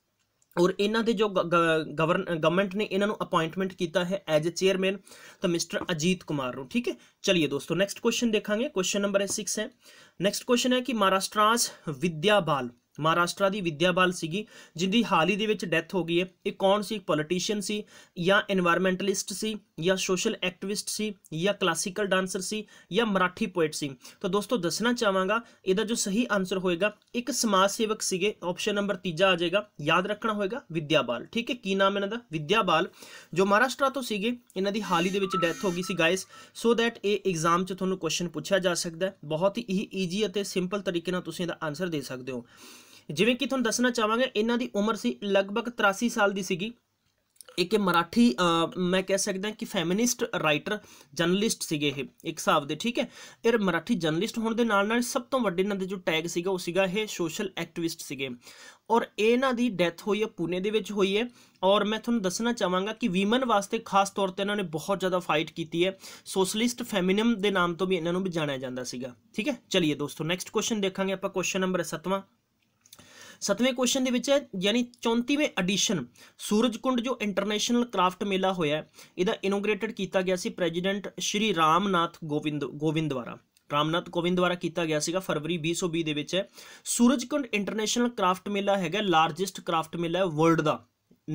ਔਰ ਇਹਨਾਂ ਦੇ ਜੋ ਗਵਰਨ ਗਵਰਨਮੈਂਟ ਨੇ ਇਹਨਾਂ ਨੂੰ ਅਪਾਇੰਟਮੈਂਟ ਕੀਤਾ ਹੈ ਐਜ਼ ਅ ਚੇਅਰਮੈਨ ਤਾਂ ਮਿਸਟਰ ਅਜੀਤ ਕੁਮਾਰ ਨੂੰ ਠੀਕ ਹੈ ਚਲਿਏ ਦੋਸਤੋ ਨੈਕਸਟ ਕੁਐਸਚਨ ਦੇਖਾਂਗੇ ਕੁਐਸਚਨ ਨੰਬਰ 6 ਹੈ ਨੈਕਸਟ ਕੁਐਸਚਨ ਹੈ ਕਿ ਮਹਾਰਾਸ਼ਟਰਾਸ ਵਿਦਿਆਬਾਲ ਮਹਾਰਾਸ਼ਟਰਾ ਮਹਾਰਾਸ਼ਟਰ ਦੀ ਵਿਦਿਆਬਾਲ ਸੀਗੀ ਜਿੰਦੀ ਹਾਲੀ ਦੇ ਵਿੱਚ ਡੈਥ ਹੋ ਗਈ ਹੈ ਇਹ ਕੌਣ ਸੀ ਇੱਕ ਪੋਲੀਟੀਸ਼ੀਅਨ ਸੀ ਜਾਂ এনवायरमेंटਲਿਸਟ ਸੀ ਜਾਂ ਸੋਸ਼ਲ ਐਕਟਿਵਿਸਟ ਸੀ ਜਾਂ ਕਲਾਸਿਕਲ ਡਾਂਸਰ ਸੀ ਜਾਂ ਮਰਾਠੀ ਪੋਇਟ ਸੀ ਤਾਂ ਦੋਸਤੋ ਦੱਸਣਾ ਚਾਹਾਂਗਾ ਇਹਦਾ ਜੋ ਸਹੀ ਆਨਸਰ ਹੋਏਗਾ ਇੱਕ ਸਮਾਜ ਸੇਵਕ ਸੀਗੇ ਆਪਸ਼ਨ ਨੰਬਰ 3 ਆ ਜਾਏਗਾ ਯਾਦ ਰੱਖਣਾ ਹੋਏਗਾ ਵਿਦਿਆਬਾਲ ਠੀਕ ਹੈ ਕੀ ਨਾਮ ਇਹਨਾਂ ਦਾ ਵਿਦਿਆਬਾਲ ਜੋ ਮਹਾਰਾਸ਼ਟਰ ਤੋਂ ਸੀਗੇ ਇਹਨਾਂ ਦੀ ਹਾਲ ਹੀ ਦੇ ਵਿੱਚ ਡੈਥ ਹੋ ਗਈ ਸੀ ਗਾਇਸ ਸੋ ਥੈਟ ਇਹ ਐਗਜ਼ਾਮ 'ਚ ਤੁਹਾਨੂੰ ਕੁਐਸਚਨ ਪੁੱਛਿਆ ਜਾ ਸਕਦਾ ਹੈ ਬਹੁਤ ਹੀ ਈਜੀ ਅਤੇ ਸਿੰਪਲ ਤਰੀਕੇ ਨਾਲ ਤੁਸੀਂ ਇਹਦਾ ਆਨਸਰ ਦੇ ਸਕਦੇ ਹੋ ਜਿਵੇਂ ਕਿ ਤੁਹਾਨੂੰ ਦੱਸਣਾ ਚਾਹਾਂਗਾ ਇਹਨਾਂ ਦੀ ਉਮਰ ਸੀ ਲਗਭਗ 83 ਸਾਲ ਦੀ ਸੀਗੀ ਇੱਕ ਮਰਾਠੀ ਮੈਂ ਕਹਿ ਸਕਦਾ ਕਿ ਫੈਮਿਨਿਸਟ ਰਾਈਟਰ ਜਰਨਲਿਸਟ ਸੀਗੇ ਇਹ ਇੱਕ ਹਿਸਾਬ ਦੇ ਠੀਕ ਹੈ ਇਹ ਮਰਾਠੀ ਜਰਨਲਿਸਟ ਹੋਣ ਦੇ ਨਾਲ ਨਾਲ ਸਭ ਤੋਂ ਵੱਡੇ ਇਹਨਾਂ ਦੇ ਜੋ ਟੈਗ ਸੀਗਾ ਉਹ ਸੀਗਾ ਇਹ ਸੋਸ਼ਲ ਐਕਟਿਵਿਸਟ ਸੀਗੇ ਔਰ ਇਹਨਾਂ ਦੀ ਡੈਥ ਹੋਈ ਹੈ ਪੂਨੇ ਦੇ ਵਿੱਚ ਹੋਈ ਹੈ ਔਰ ਮੈਂ ਤੁਹਾਨੂੰ ਦੱਸਣਾ ਚਾਹਾਂਗਾ ਕਿ ਵੀਮਨ ਵਾਸਤੇ ਖਾਸ ਤੌਰ ਤੇ ਇਹਨਾਂ ਨੇ ਬਹੁਤ ਜ਼ਿਆਦਾ ਫਾਈਟ ਕੀਤੀ ਹੈ ਸੋਸ਼ਲਿਸਟ ਫੈਮਿਨਿਮ ਦੇ ਨਾਮ ਤੋਂ ਵੀ ਇਹਨਾਂ ਨੂੰ ਵੀ ਜਾਣਿਆ ਜਾਂਦਾ ਸੀਗਾ ਠੀਕ ਹੈ ਚਲਿਏ ਦੋਸਤੋ ਨੈਕਸਟ ਕੁਐਸਚਨ ਦੇਖਾਂਗੇ ਆਪਾਂ ਕੁਐਸਚਨ ਨੰਬਰ 7ਵਾਂ ਸਤਵੇਂ ਕੁਐਸਚਨ ਦੇ ਵਿੱਚ ਹੈ ਯਾਨੀ 34ਵੇਂ ਐਡੀਸ਼ਨ ਸੂਰਜਕੁੰਡ ਜੋ ਇੰਟਰਨੈਸ਼ਨਲ ਕ੍ਰਾਫਟ ਮੇਲਾ ਹੋਇਆ ਇਹਦਾ ਇਨੋਗ੍ਰੇਟਡ ਕੀਤਾ ਗਿਆ ਸੀ ਪ੍ਰੈਜ਼ੀਡੈਂਟ ਸ਼੍ਰੀ ਰਾਮਨਾਥ ਗੋਵਿੰਦ ਗੋਵਿੰਦ ਦੁਆਰਾ ਰਾਮਨਾਥ ਕੋਵਿੰਦ ਦੁਆਰਾ ਕੀਤਾ ਗਿਆ ਸੀਗਾ ਫਰਵਰੀ 2020 ਦੇ ਵਿੱਚ ਹੈ ਸੂਰਜਕੁੰਡ ਇੰਟਰਨੈਸ਼ਨਲ ਕ੍ਰਾਫਟ ਮੇਲਾ ਹੈਗਾ ਲਾਰਜੈਸਟ ਕ੍ਰਾਫਟ ਮੇਲਾ ਹੈ ਵਰਲਡ ਦਾ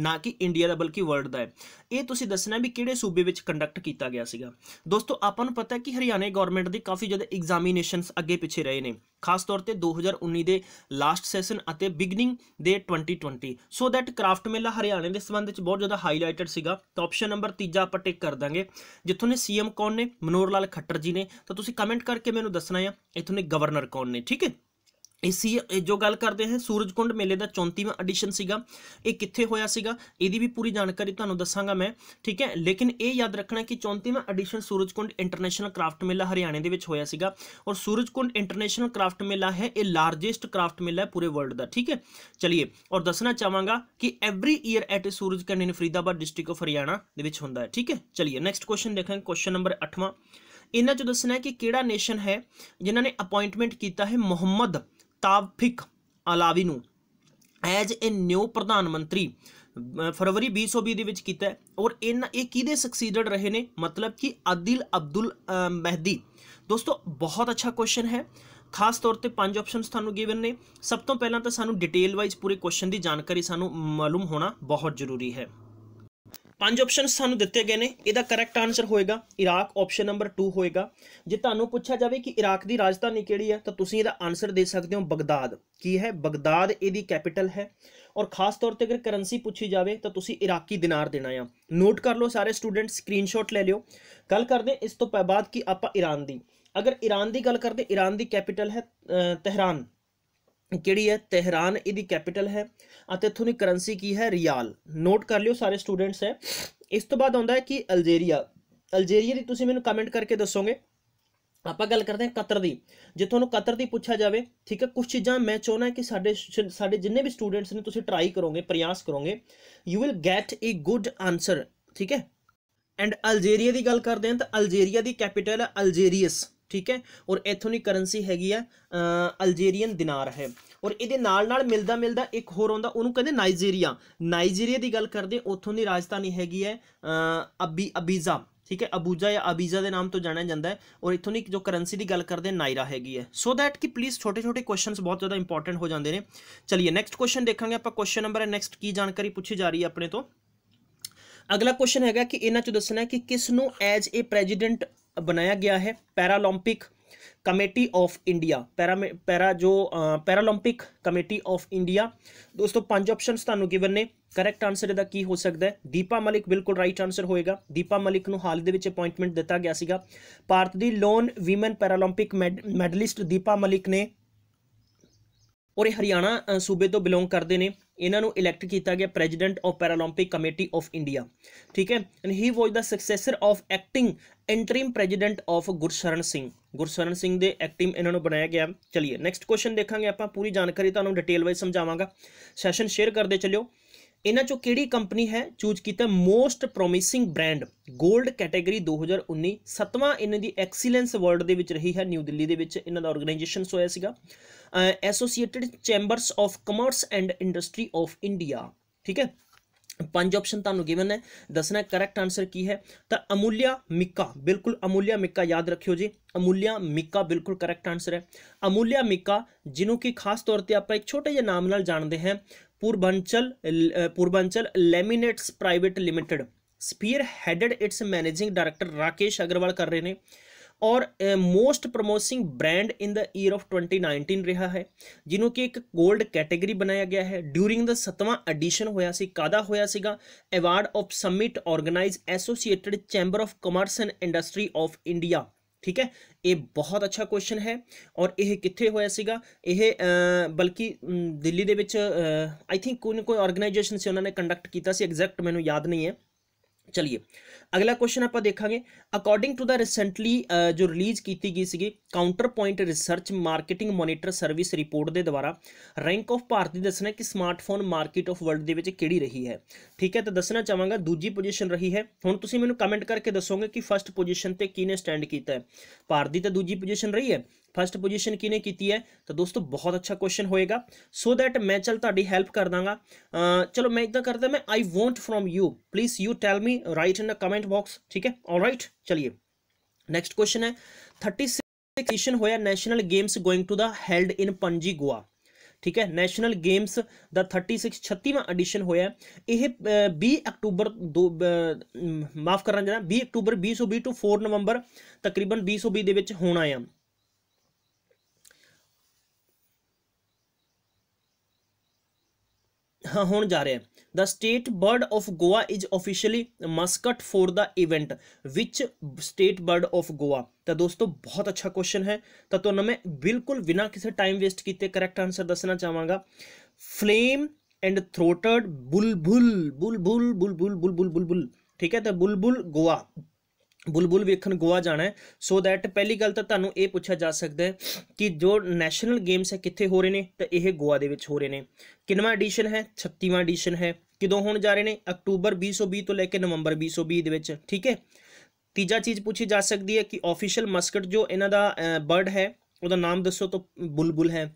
ਨਾ ਕਿ ਇੰਡੀਆ ਦਾ ਬਲਕਿ ਵਰਲਡ ਦਾ ਹੈ ਇਹ ਤੁਸੀਂ ਦੱਸਣਾ ਵੀ ਕਿਹੜੇ ਸੂਬੇ ਵਿੱਚ ਕੰਡਕਟ ਕੀਤਾ ਗਿਆ ਸੀਗਾ ਦੋਸਤੋ ਆਪਾਂ ਨੂੰ ਪਤਾ ਹੈ ਕਿ ਹਰਿਆਣਾ ਗਵਰਨਮੈਂਟ ਦੇ ਕਾਫੀ ਜ਼ਿਆਦਾ ਐਗਜ਼ਾਮੀਨੇਸ਼ਨਸ ਅੱਗੇ ਪਿੱਛੇ ਰਹੇ ਨੇ ਖਾਸ ਤੌਰ ਤੇ 2019 ਦੇ ਲਾਸਟ ਸੈਸ਼ਨ ਅਤੇ ਬਿਗਨਿੰਗ ਦੇ 2020 ਸੋ ਦੈਟ ਕ੍ਰਾਫਟ ਮੇਲਾ ਹਰਿਆਣਾ ਦੇ ਸੰਬੰਧ ਵਿੱਚ ਬਹੁਤ ਜ਼ਿਆਦਾ ਹਾਈਲਾਈਟਡ ਸੀਗਾ ਤਾਂ ਆਪਸ਼ਨ ਨੰਬਰ 3 ਆਪਾਂ ਟਿਕ ਕਰ ਦਾਂਗੇ ਜਿੱਥੋਂ ਨੇ ਸੀਐਮ ਕੌਣ ਨੇ ਮਨੋਰ ਲਾਲ ਖੱਟਰ ਜੀ ਨੇ ਤਾਂ ਤੁਸੀਂ ਕਮੈਂਟ ਕਰਕੇ ਮੈਨੂੰ ਦੱਸਣਾ ਹੈ ਇਥੋਂ ਨੇ ਗਵਰਨਰ ਕੌਣ ਨੇ ਠੀਕ ਹੈ ਇਸੀ ਜੋ ਗੱਲ ਕਰਦੇ ਹਾਂ ਸੂਰਜਕੁੰਡ ਮੇਲੇ ਦਾ 34ਵਾਂ ਐਡੀਸ਼ਨ ਸੀਗਾ ਇਹ ਕਿੱਥੇ ਹੋਇਆ ਸੀਗਾ ਇਹਦੀ ਵੀ ਪੂਰੀ ਜਾਣਕਾਰੀ ਤੁਹਾਨੂੰ ਦੱਸਾਂਗਾ ਮੈਂ ਠੀਕ ਹੈ ਲੇਕਿਨ ਇਹ ਯਾਦ ਰੱਖਣਾ ਕਿ 34ਵਾਂ edition Surajkund international craft Mela ਹਰਿਆਣੇ ਦੇ ਵਿੱਚ ਹੋਇਆ ਸੀਗਾ ਔਰ ਸੂਰਜਕੁੰਡ ਇੰਟਰਨੈਸ਼ਨਲ ਕ੍ਰਾਫਟ ਮੇਲਾ ਹੈ ਇਹ ਲਾਰਜੈਸਟ ਕ੍ਰਾਫਟ ਮੇਲਾ ਹੈ ਪੂਰੇ ਵਰਲਡ ਦਾ ਠੀਕ ਹੈ ਚਲਿਏ ਔਰ ਦੱਸਣਾ ਚਾਹਾਂਗਾ ਕਿ every year at Surajkund in Faridabad district of Haryana ਦੇ ਵਿੱਚ ਹੁੰਦਾ ਹੈ ਠੀਕ ਹੈ ਚਲਿਏ ਨੈਕਸਟ ਕੁਐਸਚਨ ਦੇਖਾਂਗੇ ਕੁਐਸਚਨ ਨੰਬਰ 8ਵਾਂ ਇਹਨਾਂ ਚੋਂ ਦੱਸਣਾ ਹੈ ਕਿ ਕਿਹੜਾ ਨੇਸ਼ਨ ਹੈ ਜਿਨ੍ਹਾਂ ਨੇ ਅਪਾਇੰਟਮੈਂਟ ਕੀਤਾ ਹੈ ਮੁਹੰਮਦ ਤਾਫਿਕ ਅਲਾਵੀ ਨੂੰ ਐਜ਼ ਅ ਨਿਊ ਪ੍ਰਧਾਨ ਮੰਤਰੀ ਫਰਵਰੀ 2020 ਦੇ ਵਿੱਚ ਕੀਤਾ ਔਰ ਇਹ ਇਹ ਕਿਹਦੇ ਸਕਸੀਡਡ ਰਹੇ ਨੇ ਮਤਲਬ ਕਿ ਅਦਿਲ ਅਬਦੁਲ ਮਹਿਦੀ ਦੋਸਤੋ ਬਹੁਤ ਅੱਛਾ ਕੁਐਸਚਨ ਹੈ ਖਾਸ ਤੌਰ ਤੇ ਪੰਜ ਆਪਸ਼ਨਸ ਤੁਹਾਨੂੰ ਗਿਵਨ ਨੇ ਸਭ ਤੋਂ ਪਹਿਲਾਂ ਤਾਂ ਸਾਨੂੰ ਡਿਟੇਲ ਵਾਈਜ਼ ਪੂਰੇ ਕੁਐਸਚਨ ਦੀ ਜਾਣਕਾਰੀ ਸਾਨੂੰ ਮਾਲੂਮ ਹੋਣਾ ਬਹੁਤ ਜ਼ਰੂਰੀ ਹੈ ਪੰਜ ਆਪਸ਼ਨਸ ਸਾਨੂੰ ਦਿੱਤੇ ਗਏ ਨੇ ਇਹਦਾ ਕਰੈਕਟ ਆਨਸਰ ਹੋਏਗਾ ਇਰਾਕ ਆਪਸ਼ਨ ਨੰਬਰ 2 ਹੋਏਗਾ ਜੇ ਤੁਹਾਨੂੰ ਪੁੱਛਿਆ ਜਾਵੇ ਕਿ ਇਰਾਕ ਦੀ ਰਾਜਧਾਨੀ ਕਿਹੜੀ ਹੈ ਤਾਂ ਤੁਸੀਂ ਇਹਦਾ ਆਨਸਰ ਦੇ ਸਕਦੇ ਹੋ ਬਗਦਾਦ ਕੀ ਹੈ ਬਗਦਾਦ ਇਹਦੀ ਕੈਪੀਟਲ ਹੈ ਔਰ ਖਾਸ ਤੌਰ ਤੇ ਅਗਰ ਕਰੰਸੀ ਪੁੱਛੀ ਜਾਵੇ ਤਾਂ ਤੁਸੀਂ ਇਰਾਕੀ ਦਿਨਾਰ ਦੇਣਾ ਆ ਨੋਟ ਕਰ ਲਓ ਸਾਰੇ ਸਟੂਡੈਂਟ ਸਕਰੀਨਸ਼ਾਟ ਲੈ ਲਿਓ ਗੱਲ ਕਰਦੇ ਇਸ ਤੋਂ ਬਾਅਦ ਕਿ ਆਪਾਂ ਈਰਾਨ ਦੀ ਅਗਰ ਈਰਾਨ ਦੀ ਗੱਲ ਕਰਦੇ ਈਰਾਨ ਦੀ ਕੈਪੀਟਲ ਹੈ ਤਹਿਰਾਨ ਕਿਹੜੀ ਹੈ ਤਹਿਰਾਨ ਇਹਦੀ ਕੈਪੀਟਲ ਹੈ ਅਤੇ ਇਥੋਂ ਦੀ ਕਰੰਸੀ ਕੀ ਹੈ ਰਿਆਲ ਨੋਟ ਕਰ ਲਿਓ ਸਾਰੇ ਸਟੂਡੈਂਟਸ ਹੈ ਇਸ ਤੋਂ ਬਾਅਦ ਆਉਂਦਾ ਹੈ ਕਿ ਅਲਜੀਰੀਆ ਅਲਜੀਰੀਆ ਦੀ ਤੁਸੀਂ ਮੈਨੂੰ ਕਮੈਂਟ ਕਰਕੇ ਦੱਸੋਗੇ ਆਪਾਂ ਗੱਲ ਕਰਦੇ ਹਾਂ ਕਤਰ ਦੀ ਜੇ ਤੁਹਾਨੂੰ ਕਤਰ ਦੀ ਪੁੱਛਿਆ ਜਾਵੇ ਠੀਕ ਹੈ ਕੁਝ ਚੀਜ਼ਾਂ ਮੈਂ ਚਾਹਣਾ ਕਿ ਸਾਡੇ ਸਾਡੇ ਜਿੰਨੇ ਵੀ ਸਟੂਡੈਂਟਸ ਨੇ ਤੁਸੀਂ ਟਰਾਈ ਕਰੋਗੇ ਪ੍ਰਯਾਸ ਕਰੋਗੇ you will get a good answer ਠੀਕ ਹੈ ਐਂਡ ਅਲਜੀਰੀਆ ਦੀ ਗੱਲ ਕਰਦੇ ਹਾਂ ਤਾਂ ਅਲਜੀਰੀਆ ਦੀ ਕੈਪੀਟਲ ਹੈ ਅਲਜੀਰੀਅਸ ਠੀਕ ਹੈ ਔਰ ਇਥੋਂ ਦੀ ਕਰੰਸੀ ਹੈਗੀ ਆ ਅਲਜੀਰੀਅਨ ਦਿਨਾਰ ਹੈ ਔਰ ਇਹਦੇ ਨਾਲ ਨਾਲ ਮਿਲਦਾ ਮਿਲਦਾ ਇੱਕ ਹੋਰ ਆਉਂਦਾ ਉਹਨੂੰ ਕਹਿੰਦੇ ਨਾਈਜੀਰੀਆ ਨਾਈਜੀਰੀਆ ਦੀ ਗੱਲ ਕਰਦੇ ਉਥੋਂ ਦੀ ਰਾਜਧਾਨੀ ਹੈਗੀ ਹੈ ਅਬੀ ਅਬੀਜ਼ਾ ਠੀਕ ਹੈ ਅਬੂਜਾ ਜਾਂ ਅਬੀਜ਼ਾ ਦੇ ਨਾਮ ਤੋਂ ਜਾਣਿਆ ਜਾਂਦਾ ਹੈ ਔਰ ਇਥੋਂ ਦੀ ਜੋ ਕਰੰਸੀ ਦੀ ਗੱਲ ਕਰਦੇ ਨਾਇਰਾ ਹੈਗੀ ਹੈ ਸੋ ਥੈਟ ਕਿ ਪਲੀਜ਼ ਛੋਟੇ ਛੋਟੇ ਕੁਐਸਚਨਸ ਬਹੁਤ ਜ਼ਿਆਦਾ ਇੰਪੋਰਟੈਂਟ ਹੋ ਜਾਂਦੇ ਨੇ ਚਲਿਏ ਨੈਕਸਟ ਕੁਐਸਚਨ ਦੇਖਾਂਗੇ ਆਪਾਂ ਕੁਐਸਚਨ ਨੰਬਰ ਹੈ ਨੈਕਸਟ ਕੀ ਜਾਣਕਾਰੀ ਪੁੱਛੀ ਜਾ ਰਹੀ ਹੈ ਆਪਣੇ ਤੋਂ ਅਗਲਾ ਕੁਐਸਚਨ ਹੈਗਾ ਕਿ ਇਹਨਾਂ ਚੋਂ ਦੱਸਣਾ ਹੈ ਕਿ ਕਿਸ ਨੂੰ ਐਜ਼ ਅ ਪ੍ਰੈਜ਼ੀਡੈਂਟ बनाया ਗਿਆ ਹੈ Paralympic committee of India para para जो ਪੈਰਾਲੰਪਿਕ ਕਮੇਟੀ ਆਫ ਇੰਡੀਆ ਦੋਸਤੋ ਪੰਜ ਆਪਸ਼ਨਸ ਤੁਹਾਨੂੰ ਗਿਵਨ ਨੇ ਕਰੈਕਟ ਆਨਸਰ ਇਹਦਾ ਕੀ ਹੋ ਸਕਦਾ ਹੈ ਦੀਪਾ ਮਲਿਕ ਬਿਲਕੁਲ ਰਾਈਟ ਆਨਸਰ ਹੋਏਗਾ ਦੀਪਾ ਮਲਿਕ ਨੂੰ ਹਾਲ ਦੇ ਵਿੱਚ ਅਪਾਇੰਟਮੈਂਟ ਦਿੱਤਾ ਗਿਆ ਸੀਗਾ ਭਾਰਤ ਦੀ lone woman Paralympic medallist Deepa Malik ਨੇ ਔਰ ਇਹ ਹਰਿਆਣਾ ਸੂਬੇ ਤੋਂ ਬਿਲੋਂਗ ਕਰਦੇ ਨੇ ਇਹਨਾਂ ਨੂੰ ਇਲੈਕਟ ਕੀਤਾ ਗਿਆ president of Paralympic committee of India ਠੀਕ ਹੈ and he was the successor of acting interim president of Gursharan Singh Gursharan Singh ਦੇ ਐਕਟਿੰਗ ਇਹਨਾਂ ਨੂੰ ਬਣਾਇਆ ਗਿਆ ਚਲਿਏ ਨੈਕਸਟ ਕੁਐਸਚਨ ਦੇਖਾਂਗੇ ਆਪਾਂ ਪੂਰੀ ਜਾਣਕਾਰੀ ਤੁਹਾਨੂੰ ਡਿਟੇਲ ਵਾਈਜ਼ ਸਮਝਾਵਾਂਗਾ ਸੈਸ਼ਨ ਸ਼ੇਅਰ ਕਰਦੇ ਚੱਲਿਓ ਇਹਨਾਂ ਚੋਂ ਕਿਹੜੀ ਕੰਪਨੀ ਹੈ ਚੂਜ਼ ਕੀਤਾ ਮੋਸਟ ਪ੍ਰੋਮਿਸਿੰਗ ਬ੍ਰਾਂਡ 골ਡ ਕੈਟਾਗਰੀ 2019 ਸਤਵਾਂ ਇਹਨਾਂ ਦੀ ਐਕਸੀਲੈਂਸ ਅਵਾਰਡ ਦੇ ਵਿੱਚ ਰਹੀ ਹੈ ਨਿਊ ਦਿੱਲੀ ਦੇ ਵਿੱਚ ਇਹਨਾਂ ਦਾ ਆਰਗੇਨਾਈਜੇਸ਼ਨ ਹੋਇਆ ਸੀਗਾ associated chambers of commerce and industry of India ਠੀਕ ਹੈ ਪੰਜ ਆਪਸ਼ਨ ਤੁਹਾਨੂੰ ਗਿਵਨ ਹੈ ਦੱਸਣਾ ਕਰੈਕਟ ਆਨਸਰ ਕੀ ਹੈ ਤਾਂ ਅਮੁਲਿਆ ਮਿੱਕਾ ਬਿਲਕੁਲ ਅਮੁਲਿਆ ਮਿੱਕਾ ਯਾਦ ਰੱਖਿਓ ਜੀ ਅਮੁਲਿਆ ਮਿੱਕਾ ਬਿਲਕੁਲ ਕਰੈਕਟ ਆਨਸਰ ਹੈ ਅਮੁਲਿਆ ਮਿੱਕਾ ਜਿਹਨੂੰ ਕਿ ਖਾਸ ਤੌਰ ਤੇ ਆਪਾਂ ਇੱਕ ਛੋਟੇ ਜਿਹੇ ਨਾਮ ਨਾਲ ਜਾਣਦੇ ਹਾਂ Purvanchal Purvanchal laminates private limited spearheaded its managing director Rakesh Agarwal ਕਰ ਰਹੇ ਨੇ ਔਰ most promising brand in the year of 2019 ਰਿਹਾ ਹੈ ਜਿਹਨੂੰ ਕਿ ਇੱਕ 골ਡ ਕੈਟੇਗਰੀ ਬਣਾਇਆ ਗਿਆ ਹੈ ਡਿਊਰਿੰਗ ਦਾ 7ਵਾਂ ਐਡੀਸ਼ਨ ਹੋਇਆ ਸੀ ਕਾਦਾ ਹੋਇਆ ਸੀਗਾ award of summit organise associated chamber of commerce and industry of India ਠੀਕ ਹੈ ਇਹ ਬਹੁਤ ਅੱਛਾ ਕੁਐਸਚਨ ਹੈ ਔਰ ਇਹ ਕਿੱਥੇ ਹੋਇਆ ਸੀਗਾ ਇਹ ਬਲਕਿ ਦਿੱਲੀ ਦੇ ਵਿੱਚ ਆਈ ਥਿੰਕ ਕੋਈ ਨਾ ਕੋਈ ਆਰਗੇਨਾਈਜੇਸ਼ਨ ਸੀ ਉਹਨਾਂ ਨੇ ਕੰਡਕਟ ਕੀਤਾ ਸੀ ਐਗਜ਼ੈਕਟ ਮੈਨੂੰ ਯਾਦ ਨਹੀਂ ਹੈ ਚਲਿਏ ਅਗਲਾ ਕੁਐਸਚਨ ਆਪਾਂ ਦੇਖਾਂਗੇ ਅਕੋਰਡਿੰਗ ਟੂ ਦਾ ਰੀਸੈਂਟਲੀ ਜੋ ਰਿਲੀਜ਼ ਕੀਤੀ ਗਈ ਸੀਗੀ counterpoint research marketing monitor service report ਦੇ ਦੁਆਰਾ ਰੈਂਕ ਆਫ ਭਾਰਤੀ ਦੱਸਣਾ ਕਿ ਸਮਾਰਟਫੋਨ ਮਾਰਕੀਟ ਆਫ ਵਰਲਡ ਦੇ ਵਿੱਚ ਕਿਹੜੀ ਰਹੀ ਹੈ ਠੀਕ ਹੈ ਤਾਂ ਦੱਸਣਾ ਚਾਹਾਂਗਾ ਦੂਜੀ ਪੋਜੀਸ਼ਨ ਰਹੀ ਹੈ ਹੁਣ ਤੁਸੀਂ ਮੈਨੂੰ ਕਮੈਂਟ ਕਰਕੇ ਦੱਸੋਗੇ ਕਿ ਫਰਸਟ ਪੋਜੀਸ਼ਨ ਤੇ ਕਿਹਨੇ ਸਟੈਂਡ ਕੀਤਾ ਹੈ ਭਾਰਤੀ ਤਾਂ ਦੂਜੀ ਪੋਜੀਸ਼ਨ ਰਹੀ ਹੈ ਫਸਟ ਪੋਜੀਸ਼ਨ ਕਿਨੇ ਕੀਤੀ ਹੈ ਤਾਂ ਦੋਸਤੋ ਬਹੁਤ ਅੱਛਾ ਕੁਐਸਚਨ ਹੋਏਗਾ ਸੋ ਥੈਟ ਮੈਂ ਚਲ ਤੁਹਾਡੀ ਹੈਲਪ ਕਰ ਦਾਂਗਾ ਚਲੋ ਮੈਂ ਇਦਾਂ ਕਰਦਾ ਮੈਂ I won't from you please you tell me right in a comment box ਠੀਕ ਹੈ ਆਲਰਾਈਟ ਚਲਿਏ ਨੈਕਸਟ ਕੁਐਸਚਨ ਹੈ 36 ਕੁਐਸਚਨ ਹੋਇਆ national games going to the held in Panji Goa ਠੀਕ ਹੈ ਨੈਸ਼ਨਲ ਗੇਮਸ ਦਾ 36 36ਵਾਂ ਐਡੀਸ਼ਨ ਹੋਇਆ ਇਹ 20 ਅਕਤੂਬਰ ਦੋ ਮਾਫ ਕਰਨਾ ਜਨਾ 20 ਅਕਤੂਬਰ 2020 ਤੋਂ 4 ਨਵੰਬਰ ਤਕਰੀਬਨ 2020 ਦੇ ਵਿੱਚ ਹੋਣਾ ਆ हो जा रहा है the state bird of Goa is officially mascot for the event which state bird of Goa तो दोस्तों बहुत अच्छा क्वेश्चन है तो, तो मैं बिल्कुल बिना किसी टाइम वेस्ट किए करेक्ट आंसर दसना चाहवागा फ्लेम एंड थ्रोटड बुलबुल बुलबुल बुलबुल बुलबुल बुलबुल ठीक है तो बुलबुल गोवा ਬੁਲਬੁਲ ਵੇਖਣ ਗੋਆ ਜਾਣਾ ਸੋ ਦੈਟ ਪਹਿਲੀ ਗੱਲ ਤਾਂ ਤੁਹਾਨੂੰ ਇਹ ਪੁੱਛਿਆ ਜਾ ਸਕਦਾ ਹੈ ਕਿ ਜੋ ਨੈਸ਼ਨਲ ਗੇਮਸ ਹੈ ਕਿੱਥੇ ਹੋ ਰਹੇ ਨੇ ਤਾਂ ਇਹ ਗੋਆ ਦੇ ਵਿੱਚ ਹੋ ਰਹੇ ਨੇ ਕਿੰਨਵਾਂ ਐਡੀਸ਼ਨ ਹੈ 36ਵਾਂ ਐਡੀਸ਼ਨ ਹੈ ਕਿਦੋਂ ਹੋਣ ਜਾ ਰਹੇ ਨੇ ਅਕਤੂਬਰ 2020 ਤੋਂ ਲੈ ਕੇ ਨਵੰਬਰ 2020 ਦੇ ਵਿੱਚ ਠੀਕ ਹੈ ਤੀਜਾ ਚੀਜ਼ ਪੁੱਛੀ ਜਾ ਸਕਦੀ ਹੈ ਕਿ ਆਫੀਸ਼ੀਅਲ ਮਸਕਟ ਜੋ ਇਹਨਾਂ ਦਾ ਬਰਡ ਹੈ ਉਹਦਾ ਨਾਮ ਦੱਸੋ ਤਾਂ ਬੁਲਬੁਲ ਹੈ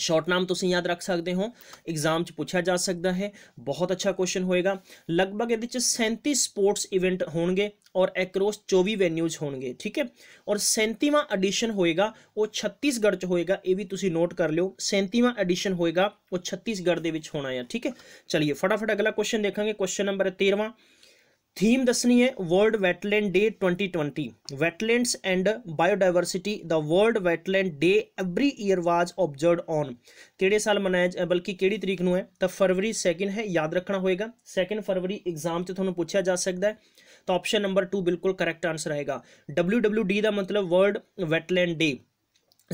ਸ਼ਾਰਟ ਨਾਮ ਤੁਸੀਂ ਯਾਦ ਰੱਖ ਸਕਦੇ ਹੋ ਐਗਜ਼ਾਮ 'ਚ ਪੁੱਛਿਆ ਜਾ ਸਕਦਾ ਹੈ ਬਹੁਤ ਅੱਛਾ ਕੁਐਸਚਨ ਹੋਏਗਾ ਲਗਭਗ ਇਹਦੇ 'ਚ 37 ਸਪੋਰਟਸ ਇਵੈਂਟ ਹੋਣਗੇ ਔਰ ਐਕਰੋਸ 24 ਵੈਨਿਊਜ਼ ਹੋਣਗੇ ਠੀਕ ਹੈ ਔਰ 37ਵਾਂ ਐਡੀਸ਼ਨ ਹੋਏਗਾ ਉਹ ਛੱਤੀਸਗੜ੍ਹ 'ਚ ਹੋਏਗਾ ਇਹ ਵੀ ਤੁਸੀਂ ਨੋਟ ਕਰ ਲਿਓ 37ਵਾਂ ਐਡੀਸ਼ਨ ਹੋਏਗਾ ਉਹ ਛੱਤੀਸਗੜ੍ਹ ਦੇ ਵਿੱਚ ਹੋਣਾ ਹੈ ਠੀਕ ਹੈ ਚਲਿਏ ਫਟਾਫਟ ਅਗਲਾ ਕੁਐਸਚਨ ਦੇਖਾਂਗੇ ਕੁਐਸਚਨ ਨੰਬਰ 13ਵਾਂ ਥੀਮ ਦੱਸਣੀ ਹੈ world wetland day 2020 wetlands and biodiversity ਦਾ world wetland day every year was observed on ਕਿਹੜੇ ਸਾਲ ਮਨਾਇਆ ਬਲਕਿ ਕਿਹੜੀ ਤਰੀਕ ਨੂੰ ਹੈ ਤਾਂ ਫਰਵਰੀ 2 ਹੈ ਯਾਦ ਰੱਖਣਾ ਹੋਏਗਾ 2 ਫਰਵਰੀ ਐਗਜ਼ਾਮ 'ਚ ਤੁਹਾਨੂੰ ਪੁੱਛਿਆ ਜਾ ਸਕਦਾ ਹੈ ਤਾਂ ਆਪਸ਼ਨ ਨੰਬਰ 2 ਬਿਲਕੁਲ ਕਰੈਕਟ ਆਨਸਰ ਆਏਗਾ WWD ਦਾ ਮਤਲਬ ਵਰਲਡ ਵੈਟਲੈਂਡ ਡੇ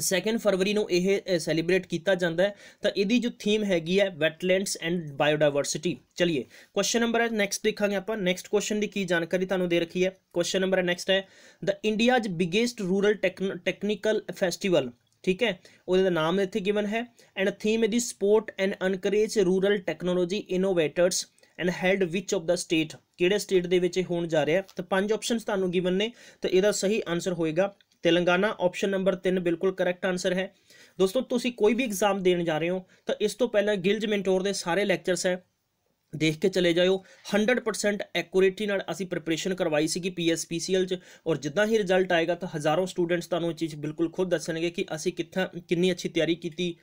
2 ਫਰਵਰੀ ਨੂੰ ਇਹ ਸੈਲੀਬ੍ਰੇਟ ਕੀਤਾ ਜਾਂਦਾ ਹੈ ਤਾਂ ਇਹਦੀ ਜੋ ਥੀਮ ਹੈਗੀ ਹੈ ਵੈਟਲੈਂਡਸ ਐਂਡ ਬਾਇਓਡਾਇਵਰਸਿਟੀ ਚਲਿਏ ਕੁਐਸਚਨ ਨੰਬਰ ਹੈ ਨੈਕਸਟ ਦੇਖਾਂਗੇ ਆਪਾਂ ਨੈਕਸਟ ਕੁਐਸਚਨ ਦੀ ਕੀ ਜਾਣਕਾਰੀ ਤੁਹਾਨੂੰ ਦੇ ਰੱਖੀ ਹੈ ਕੁਐਸਚਨ ਨੰਬਰ ਨੈਕਸਟ ਹੈ the India's biggest rural technical festival ਠੀਕ ਹੈ ਉਹਦੇ ਦਾ ਨਾਮ ਇੱਥੇ ਗਿਵਨ ਹੈ ਐਂਡ ਥੀਮ ਇਹਦੀ support and encourage rural technology innovators and held which of the state ਕਿਹੜੇ ਸਟੇਟ ਦੇ ਵਿੱਚ ਇਹ ਹੋਣ ਜਾ ਰਿਹਾ ਤਾਂ ਪੰਜ ਆਪਸ਼ਨਸ ਤੁਹਾਨੂੰ ਗਿਵਨ ਨੇ ਤਾਂ ਇਹਦਾ ਸਹੀ ਆਨਸਰ ਹੋਏਗਾ ਤੇਲੰਗਾਨਾ ਆਪਸ਼ਨ ਨੰਬਰ 3 ਬਿਲਕੁਲ ਕਰੈਕਟ ਆਨਸਰ ਹੈ ਦੋਸਤੋ ਤੁਸੀਂ ਕੋਈ ਵੀ ਐਗਜ਼ਾਮ ਦੇਣ ਜਾ ਰਹੇ ਹੋ ਤਾਂ ਇਸ ਤੋਂ ਪਹਿਲਾਂ ਗਿਲਜ ਮੈਂਟੋਰ ਦੇ ਸਾਰੇ ਲੈਕਚਰਸ ਹੈ ਦੇਖ ਕੇ ਚਲੇ ਜਾਓ 100% ਐਕੂਰੇਟੀ ਨਾਲ ਅਸੀਂ ਪ੍ਰੀਪਰੇਸ਼ਨ ਕਰਵਾਈ ਸੀਗੀ ਪੀਐਸਪੀਸੀਐਲ ਚ ਔਰ ਜਿੱਦਾਂ ਹੀ ਰਿਜ਼ਲਟ ਆਏਗਾ ਤਾਂ ਹਜ਼ਾਰਾਂ ਸਟੂਡੈਂਟਸ ਤੁਹਾਨੂੰ ਇਹ ਚੀਜ਼ ਬਿਲਕੁਲ ਖੁਦ ਦੱਸਣਗੇ ਕਿ ਅਸੀਂ ਕਿੱਥਾਂ ਕਿੰਨੀ ਅੱਛੀ ਤਿਆਰੀ ਕੀਤੀ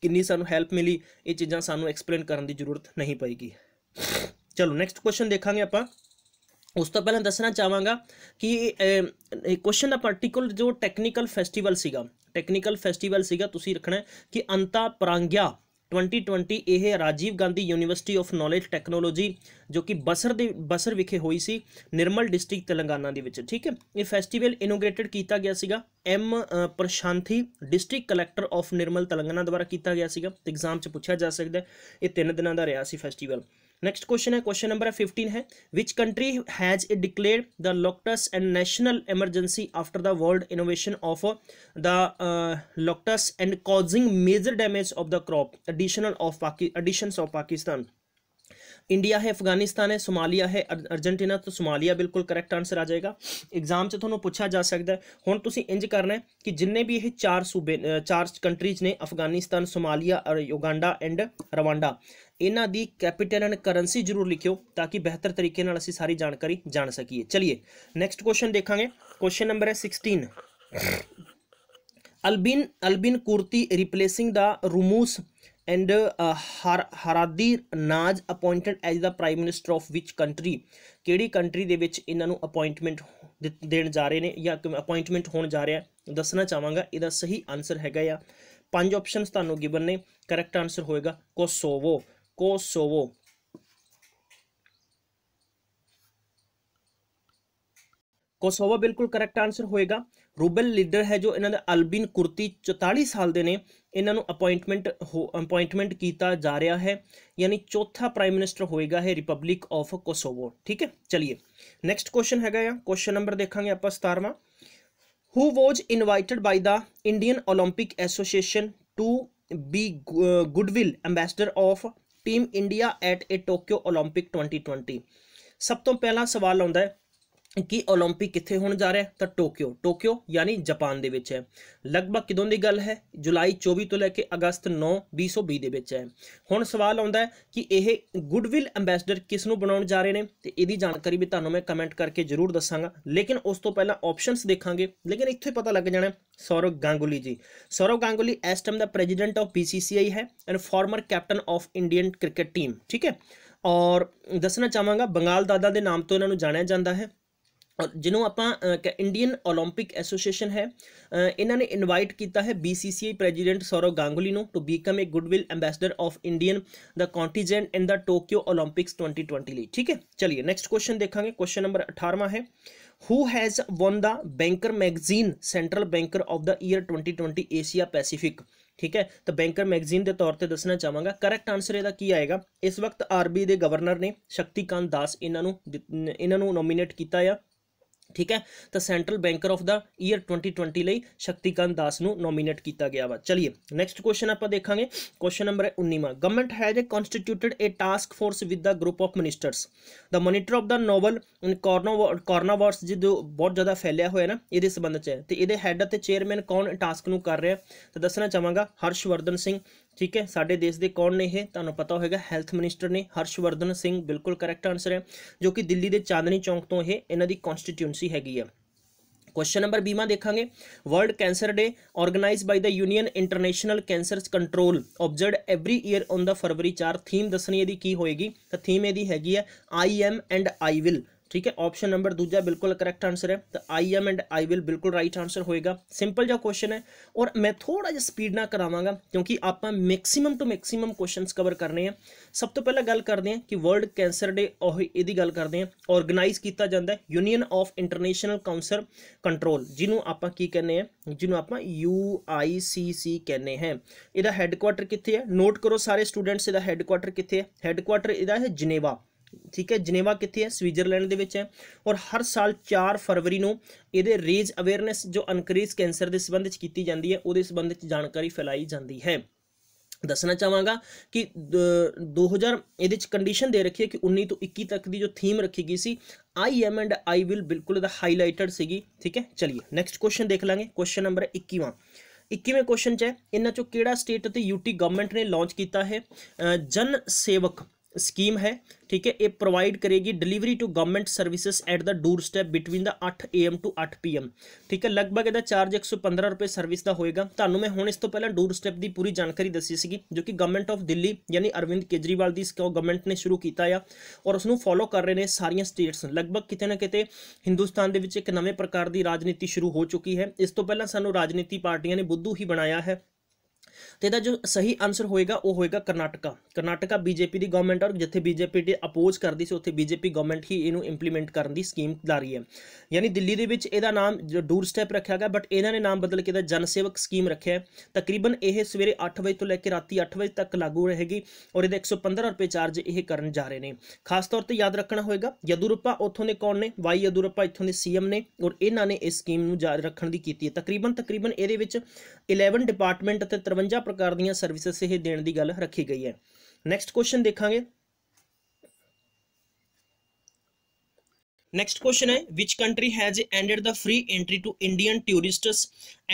ਕਿੰਨੀ ਸਾਨੂੰ ਹੈਲਪ ਮਿਲੀ ਇਹ ਚੀਜ਼ਾਂ ਸਾਨੂੰ ਐਕਸਪਲੇਨ ਕਰਨ ਦੀ ਜ਼ਰੂਰਤ ਨਹੀਂ ਪਈਗੀ ਚਲੋ ਨੈਕਸਟ ਕੁਐਸਚਨ ਦੇਖਾਂਗੇ ਆਪਾਂ ਉਸ ਤੋਂ ਪਹਿਲਾਂ ਦੱਸਣਾ ਚਾਹਾਂਗਾ ਕਿ ਇਹ ਕੁਐਸਚਨ ਦਾ ਪਾਰਟਿਕੂਲਰ ਜੋ ਟੈਕਨੀਕਲ ਫੈਸਟੀਵਲ ਸੀਗਾ ਟੈਕਨੀਕਲ ਫੈਸਟੀਵਲ ਸੀਗਾ ਤੁਸੀਂ ਰੱਖਣਾ ਕਿ ਅੰਤਾ ਪ੍ਰਾਂਗਿਆ 2020 ਇਹ Rajiv Gandhi university of knowledge technology ਜੋ ਕਿ ਬਸਰ ਦੇ ਬਸਰ ਵਿਖੇ ਹੋਈ ਸੀ ਨਿਰਮਲ ਡਿਸਟ੍ਰਿਕਟ ਤੇਲੰਗਾਨਾ ਦੇ ਵਿੱਚ ਠੀਕ ਹੈ ਇਹ ਫੈਸਟੀਵਲ ਇਨੋਗ੍ਰੇਟਡ ਕੀਤਾ ਗਿਆ ਸੀਗਾ M Prashanti district collector of Nirmal Telangana ਦੁਆਰਾ ਕੀਤਾ ਗਿਆ ਸੀਗਾ ਤੇ ਐਗਜ਼ਾਮ 'ਚ ਪੁੱਛਿਆ ਜਾ ਸਕਦਾ ਇਹ ਤਿੰਨ ਦਿਨਾਂ ਦਾ ਰਿਹਾ ਸੀ ਫੈਸਟੀਵਲ नेक्स्ट क्वेश्चन है क्वेश्चन नंबर फिफ्टीन है which country has declared the locusts and national emergency after the world innovation of the locusts and causing major damage of the crop additional of edition of Pakistan India है अफगानिस्तान है Somalia है Argentina तो Somalia ਬਿਲਕੁਲ correct answer ਆ ਜਾਏਗਾ exam 'ਚ ਤੁਹਾਨੂੰ ਪੁੱਛਿਆ ਜਾ ਸਕਦਾ ਹੁਣ ਤੁਸੀਂ ਇੰਜ ਕਰਨਾ ਕਿ ਜਿੰਨੇ ਵੀ ਇਹ ਚਾਰ ਸੂਬੇ ਚਾਰ ਕੰਟਰੀਜ਼ ਨੇ ਅਫਗਾਨਿਸਤਾਨ ਸੋਮਾਲੀਆ ਔਰ ਯੂਗਾਂਡਾ एंड ਰਵਾਂਡਾ ਇਹਨਾਂ ਦੀ ਕੈਪੀਟਲ ਐਂਡ ਕਰੰਸੀ ਜ਼ਰੂਰ ਲਿਖਿਓ ਤਾਂ ਕਿ ਬਿਹਤਰ ਤਰੀਕੇ ਨਾਲ ਅਸੀਂ ਸਾਰੀ ਜਾਣਕਾਰੀ ਜਾਣ ਸਕੀਏ ਚਲਿਏ ਨੈਕਸਟ ਕੁਐਸਚਨ ਦੇਖਾਂਗੇ ਕੁਐਸਚਨ ਨੰਬਰ ਹੈ 16 Albin Albin Kurti replacing the Ramush and Haradinaj appointed as the prime minister of which country ਕਿਹੜੀ ਕੰਟਰੀ ਦੇ ਵਿੱਚ ਇਹਨਾਂ ਨੂੰ ਅਪਾਇੰਟਮੈਂਟ ਦੇਣ ਜਾ ਰਹੇ ਨੇ ਜਾਂ ਅਪਾਇੰਟਮੈਂਟ ਹੋਣ ਜਾ ਰਿਹਾ ਦੱਸਣਾ ਚਾਹਾਂਗਾ ਇਹਦਾ ਸਹੀ ਆਨਸਰ ਹੈਗਾ ਆ ਪੰਜ ਆਪਸ਼ਨਸ ਤੁਹਾਨੂੰ ਗਿਵਨ ਨੇ ਕਰੈਕਟ ਆਨਸਰ ਹੋਏਗਾ ਕੋਸੋਵੋ Kosovo. ਕੋਸੋਵਾ ਬਿਲਕੁਲ ਕਰੈਕਟ ਆਨਸਰ ਹੋਏਗਾ ਰੂਬਲ ਲੀਡਰ ਹੈ ਜੋ ਇਹਨਾਂ ਦਾ ਅਲਬਿਨ ਕੁਰਤੀ 44 ਸਾਲ ਦੇ ਨੇ ਇਹਨਾਂ ਨੂੰ ਅਪਾਇੰਟਮੈਂਟ ਅਪਾਇੰਟਮੈਂਟ ਕੀਤਾ ਜਾ ਰਿਹਾ ਹੈ ਯਾਨੀ ਚੌਥਾ ਪ੍ਰਾਈਮ ਮਿਨਿਸਟਰ ਹੋਏਗਾ ਹੈ ਰਿਪਬਲਿਕ ਆਫ ਕੋਸੋਵੋ ਠੀਕ ਹੈ ਚਲਿਏ ਨੈਕਸਟ ਕੁਐਸਚਨ ਹੈਗਾ ਆ ਕੁਐਸਚਨ ਨੰਬਰ ਦੇਖਾਂਗੇ ਆਪਾਂ 17ਵਾਂ who was invited by the Indian 올림픽 association to be goodwill ambassador of team India at a Tokyo 올림픽 2020 ਸਭ ਤੋਂ ਪਹਿਲਾ ਸਵਾਲ ਆਉਂਦਾ ਹੈ ਕਿ 올림픽 ਕਿੱਥੇ ਹੋਣ ਜਾ ਰਿਹਾ ਤਾਂ ਟੋਕਿਓ ਟੋਕਿਓ ਯਾਨੀ ਜਾਪਾਨ ਦੇ ਵਿੱਚ ਹੈ ਲਗਭਗ ਕਿਦੋਂ ਦੀ ਗੱਲ ਹੈ ਜੁਲਾਈ 24 ਤੋਂ ਲੈ ਕੇ ਅਗਸਤ 9 2020 ਦੇ ਵਿੱਚ ਹੈ ਹੁਣ ਸਵਾਲ ਆਉਂਦਾ ਹੈ ਕਿ ਇਹ ਗੁੱਡਵਿਲ ਐਮਬੈਸਡਰ ਕਿਸ ਨੂੰ ਬਣਾਉਣ ਜਾ ਰਹੇ ਨੇ ਤੇ ਇਹਦੀ ਜਾਣਕਾਰੀ ਵੀ ਤੁਹਾਨੂੰ ਮੈਂ ਕਮੈਂਟ ਕਰਕੇ ਜ਼ਰੂਰ ਦੱਸਾਂਗਾ ਲੇਕਿਨ ਉਸ ਤੋਂ ਪਹਿਲਾਂ ਆਪਸ਼ਨਸ ਦੇਖਾਂਗੇ ਲੇਕਿਨ ਇੱਥੇ ਪਤਾ ਲੱਗ ਜਾਣਾ ਸੌਰਵ ਗਾਂਗੁਲੀ ਜੀ ਸੌਰਵ ਗਾਂਗੁਲੀ ਇਸ ਟਾਈਮ ਦਾ ਪ੍ਰੈਜ਼ੀਡੈਂਟ ਆਫ ਪੀਸੀਸੀਆਈ ਹੈ and former captain of Indian cricket team ਠੀਕ ਹੈ ਔਰ ਦੱਸਣਾ ਚਾਹਾਂਗਾ ਬੰਗਾਲ ਦਾਦਾ ਦੇ ਨਾਮ ਤੋਂ ਇਹਨਾਂ ਨੂੰ ਜਾਣਿਆ ਜਾਂਦਾ ਹੈ ਜਿਹਨੂੰ ਆਪਾਂ ਇੰਡੀਅਨ 올림픽 ਐਸੋਸੀਏਸ਼ਨ ਹੈ ਇਹਨਾਂ ਨੇ ਇਨਵਾਈਟ ਕੀਤਾ ਹੈ ਬੀਸੀਸੀਆਈ ਪ੍ਰੈਜ਼ੀਡੈਂਟ ਸੌਰਵ ਗਾਂਗੁਲੀ ਨੂੰ to become a goodwill ambassador of Indian the contingent in the Tokyo 올림픽ਸ 2020 ਲਈ ਠੀਕ ਹੈ ਚਲਿਏ ਨੈਕਸਟ ਕੁਐਸਚਨ ਦੇਖਾਂਗੇ ਕੁਐਸਚਨ ਨੰਬਰ 18ਵਾਂ ਹੈ who has won the banker magazine central banker of the year 2020 Asia Pacific ਠੀਕ ਹੈ ਤਾਂ ਬੈਂਕਰ ਮੈਗਜ਼ੀਨ ਦੇ ਤੌਰ ਤੇ ਦੱਸਣਾ ਚਾਹਾਂਗਾ ਕਰੈਕਟ ਆਨਸਰ ਇਹਦਾ ਕੀ ਆਏਗਾ ਇਸ ਵਕਤ ਆਰਬੀ ਦੇ ਗਵਰਨਰ ਨੇ ਸ਼ਕਤੀਕਾਂਤ ਦਾਸ ਇਹਨਾਂ ਨੂੰ ਇਹਨਾਂ ਨੂੰ ਨੋਮੀਨੇਟ ਕੀਤਾ ਆ ਠੀਕ ਹੈ ਤਾਂ central banker of the year 2020 ਲਈ ਸ਼ਕਤੀਕਾਂਤ ਦਾਸ ਨੂੰ ਨੋਮੀਨੇਟ ਕੀਤਾ ਗਿਆ ਵਾ ਚਲਿਏ ਨੈਕਸਟ ਕੁਐਸਚਨ ਆਪਾਂ ਦੇਖਾਂਗੇ ਕੁਐਸਚਨ ਨੰਬਰ 19ਵਾਂ government has constituted a task force with the group of ministers the monitor of the novel coronavirus ਜਿਹਦੇ ਬਹੁਤ ਜ਼ਿਆਦਾ ਫੈਲਿਆ ਹੋਇਆ ਨਾ ਇਹਦੇ ਸਬੰਧ ਚ ਹੈ ਤੇ ਇਹਦੇ ਹੈੱਡ ਅਤੇ ਚੇਅਰਮੈਨ ਕੌਣ ਟਾਸਕ ਨੂੰ ਕਰ ਰਿਹਾ ਤਾਂ ਦੱਸਣਾ ਚਾਹਾਂਗਾ ਹਰਸ਼ਵਰਧਨ ਸਿੰਘ ਠੀਕ ਹੈ ਸਾਡੇ ਦੇਸ਼ ਦੇ ਕੌਣ ਨੇ ਇਹ ਤੁਹਾਨੂੰ ਪਤਾ ਹੋਵੇਗਾ ਹੈਲਥ ਮਿਨਿਸਟਰ ਨੇ ਹਰਸ਼ਵਰਧਨ ਸਿੰਘ ਬਿਲਕੁਲ ਕਰੈਕਟ ਆਨਸਰ ਹੈ ਜੋ ਕਿ ਦਿੱਲੀ ਦੇ ਚਾਂਦਨੀ ਚੌਂਕ ਤੋਂ ਇਹ ਇਹਨਾਂ ਦੀ ਕਨਸਟੀਟਿਊਂਸੀ ਹੈਗੀ ਹੈ ਕੁਐਸਚਨ ਨੰਬਰ 20 ਮਾ ਦੇਖਾਂਗੇ world cancer day organised by the union international cancer control observed every year on the February 4 theme ਦੱਸਣੀ ਇਹਦੀ ਕੀ ਹੋਏਗੀ ਤਾਂ ਥੀਮ ਇਹਦੀ ਹੈਗੀ ਹੈ I am and I will ਠੀਕ ਹੈ ਆਪਸ਼ਨ ਨੰਬਰ ਦੂਜਾ ਬਿਲਕੁਲ ਕਰੈਕਟ ਆਨਸਰ ਹੈ ਤਾਂ I am and I will ਬਿਲਕੁਲ ਰਾਈਟ ਆਨਸਰ ਹੋਏਗਾ ਸਿੰਪਲ ਜਿਹਾ ਕੁਐਸਚਨ ਹੈ ਔਰ ਮੈਂ ਥੋੜਾ ਜਿਹਾ ਸਪੀਡ ਨਾਲ ਕਰਾਵਾਂਗਾ ਕਿਉਂਕਿ ਆਪਾਂ maximum to maximum questions cover ਕਰਨੇ ਆ ਸਭ ਤੋਂ ਪਹਿਲਾਂ ਗੱਲ ਕਰਦੇ ਆ ਕਿ ਵਰਲਡ ਕੈਂਸਰ ਡੇ ਉਹ ਇਹਦੀ ਗੱਲ ਕਰਦੇ ਆ ਆਰਗੇਨਾਈਜ਼ ਕੀਤਾ ਜਾਂਦਾ union of international council control ਜਿਹਨੂੰ ਆਪਾਂ ਕੀ ਕਹਿੰਦੇ ਆ ਜਿਹਨੂੰ ਆਪਾਂ ਯੂ ਆਈ ਸੀ ਸੀ ਕਹਿੰਦੇ ਹੈ ਇਹਦਾ ਹੈੱਡਕੁਆਟਰ ਕਿੱਥੇ ਹੈ ਨੋਟ ਕਰੋ ਸਾਰੇ ਸਟੂਡੈਂਟਸ ਇਹਦਾ ਹੈੱਡਕੁਆਟਰ ਕਿੱਥੇ ਹੈ ਹੈੱਡਕੁਆਟਰ ਇਹਦਾ ਹੈ ਜਨੇਵਾ ਠੀਕ ਹੈ ਜਨੇਵਾ ਕਿੱਥੇ ਹੈ ਸਵਿਟਜ਼ਰਲੈਂਡ ਦੇ ਵਿੱਚ ਹੈ ਔਰ ਹਰ ਸਾਲ 4 ਫਰਵਰੀ ਨੂੰ ਇਹਦੇ ਰੇਜ ਅਵੇਅਰਨੈਸ ਜੋ ਅਨਕਰੀਸ ਕੈਂਸਰ ਦੇ ਸੰਬੰਧ ਵਿੱਚ ਕੀਤੀ ਜਾਂਦੀ ਹੈ ਉਹਦੇ ਸੰਬੰਧ ਵਿੱਚ ਜਾਣਕਾਰੀ ਫੈਲਾਈ ਜਾਂਦੀ ਹੈ ਦੱਸਣਾ ਚਾਹਾਂਗਾ ਕਿ 2000 ਇਹਦੇ ਵਿੱਚ ਕੰਡੀਸ਼ਨ ਦੇ ਰੱਖੀ ਹੈ ਕਿ 19 ਤੋਂ 21 ਤੱਕ ਦੀ ਜੋ ਥੀਮ ਰੱਖੀ ਗਈ ਸੀ I am and I will ਬਿਲਕੁਲ ਦਾ ਹਾਈਲਾਈਟਡ ਸੀਗੀ ਠੀਕ ਹੈ ਚਲਿਏ ਨੈਕਸਟ ਕੁਐਸਚਨ ਦੇਖ ਲਾਂਗੇ ਕੁਐਸਚਨ ਨੰਬਰ 21ਵਾਂ 21ਵੇਂ ਕੁਐਸਚਨ ਚ ਹੈ ਇਹਨਾਂ ਚੋਂ ਕਿਹੜਾ ਸਟੇਟ ਅਤੇ ਯੂਟੀ ਗਵਰਨਮੈਂਟ ਨੇ ਲਾਂਚ ਕੀਤਾ ਹੈ ਜਨ ਸੇਵਕ ਸਕੀਮ ਹੈ ਠੀਕ ਹੈ ਇਹ ਪ੍ਰੋਵਾਈਡ ਕਰੇਗੀ delivery to government services at the doorstep between the 8 AM to 8 PM ਠੀਕ ਹੈ ਲਗਭਗ ਇਹਦਾ ਚਾਰਜ 115 ਰੁਪਏ ਸਰਵਿਸ ਦਾ ਹੋਏਗਾ ਤੁਹਾਨੂੰ ਮੈਂ ਹੁਣ ਇਸ ਤੋਂ ਪਹਿਲਾਂ ਡੋਰ ਸਟੈਪ ਦੀ ਪੂਰੀ ਜਾਣਕਾਰੀ ਦੱਸੀ ਸੀਗੀ ਜੋ ਕਿ ਗਵਰਨਮੈਂਟ ਆਫ ਦਿੱਲੀ ਯਾਨੀ ਅਰਵਿੰਦ ਕੇਜਰੀਵਾਲ ਦੀ ਸਕੋ ਗਵਰਨਮੈਂਟ ਨੇ ਸ਼ੁਰੂ ਕੀਤਾ ਆ ਔਰ ਉਸ ਨੂੰ ਫੋਲੋ ਕਰ ਰਹੇ ਨੇ ਸਾਰੀਆਂ ਸਟੇਟਸ ਲਗਭਗ ਕਿਤੇ ਨਾ ਕਿਤੇ ਹਿੰਦੁਸਤਾਨ ਦੇ ਵਿੱਚ ਇੱਕ ਨਵੇਂ ਪ੍ਰਕਾਰ ਦੀ ਰਾਜਨੀਤੀ ਸ਼ੁਰੂ ਹੋ ਚੁੱਕੀ ਹੈ ਇਸ ਤੋਂ ਪਹਿਲਾਂ ਸਾਨੂੰ ਰਾਜਨੀਤੀ ਪਾਰਟੀਆਂ ਨੇ ਬੁੱਧੂ ਹੀ ਬਣਾਇਆ ਹੈ ਤੇ ਇਹਦਾ ਜੋ ਸਹੀ ਆਨਸਰ ਹੋਏਗਾ ਉਹ ਹੋਏਗਾ ਕਰਨਾਟਕਾ ਕਰਨਾਟਕਾ ਬੀਜੇਪੀ ਦੀ ਗਵਰਨਮੈਂਟ ਔਰ ਜਿੱਥੇ ਬੀਜੇਪੀ ਦੇ ਅਪੋਜ਼ ਕਰਦੀ ਸੀ ਉੱਥੇ ਬੀਜੇਪੀ ਗਵਰਨਮੈਂਟ ਹੀ ਇਹਨੂੰ ਇੰਪਲੀਮੈਂਟ ਕਰਨ ਦੀ ਸਕੀਮ ਲਾ ਰਹੀ ਹੈ ਯਾਨੀ ਦਿੱਲੀ ਦੇ ਵਿੱਚ ਇਹਦਾ ਨਾਮ ਡੂਰ ਸਟੈਪ ਰੱਖਿਆ ਗਿਆ ਬਟ ਇਹਨਾਂ ਨੇ ਨਾਮ ਬਦਲ ਕੇ ਇਹਦਾ ਜਨਸੇਵਕ ਸਕੀਮ ਰੱਖਿਆ ਤਕਰੀਬਨ ਇਹ ਸਵੇਰੇ 8 ਵਜੇ ਤੋਂ ਲੈ ਕੇ ਰਾਤੀ 8 ਵਜੇ ਤੱਕ ਲਾਗੂ ਰਹੇਗੀ ਔਰ ਇਹਦਾ 115 ਰੁਪਏ ਚਾਰਜ ਇਹ ਕਰਨ ਜਾ ਰਹੇ ਨੇ ਖਾਸ ਤੌਰ ਤੇ ਯਾਦ ਰੱਖਣਾ ਹੋਏਗਾ ਯਦੂਰੱਪਾ ਉੱਥੋਂ ਦੇ ਕੌਣ ਨੇ ਵਾਈ ਯਦੂਰੱਪਾ ਇੱਥੋਂ ਦੇ ਸੀਐਮ ਨੇ ਔਰ ਇਹਨਾਂ ਨੇ ਇਸ ਸਕੀਮ ਨੂੰ ਜਾਰੀ ਰੱਖਣ ਦੀ ਕੀਤੀ ਹੈ ਤਕਰੀਬਨ ਤਕਰੀਬਨ ਇਹਦੇ ਵਿੱਚ 11 ਡਿਪਾਰਟਮੈਂਟ ਅਤੇ 52 ਪ੍ਰਕਾਰ ਦੀਆਂ ਸਰਵਿਸਿਜ਼ ਇਹ ਦੇਣ ਦੀ ਗੱਲ ਰੱਖੀ ਗਈ ਹੈ ਨੈਕਸਟ ਕੁਐਸਚਨ ਦੇਖਾਂਗੇ ਨੈਕਸਟ ਕੁਐਸਚਨ ਹੈ which country has ended the free entry to Indian tourists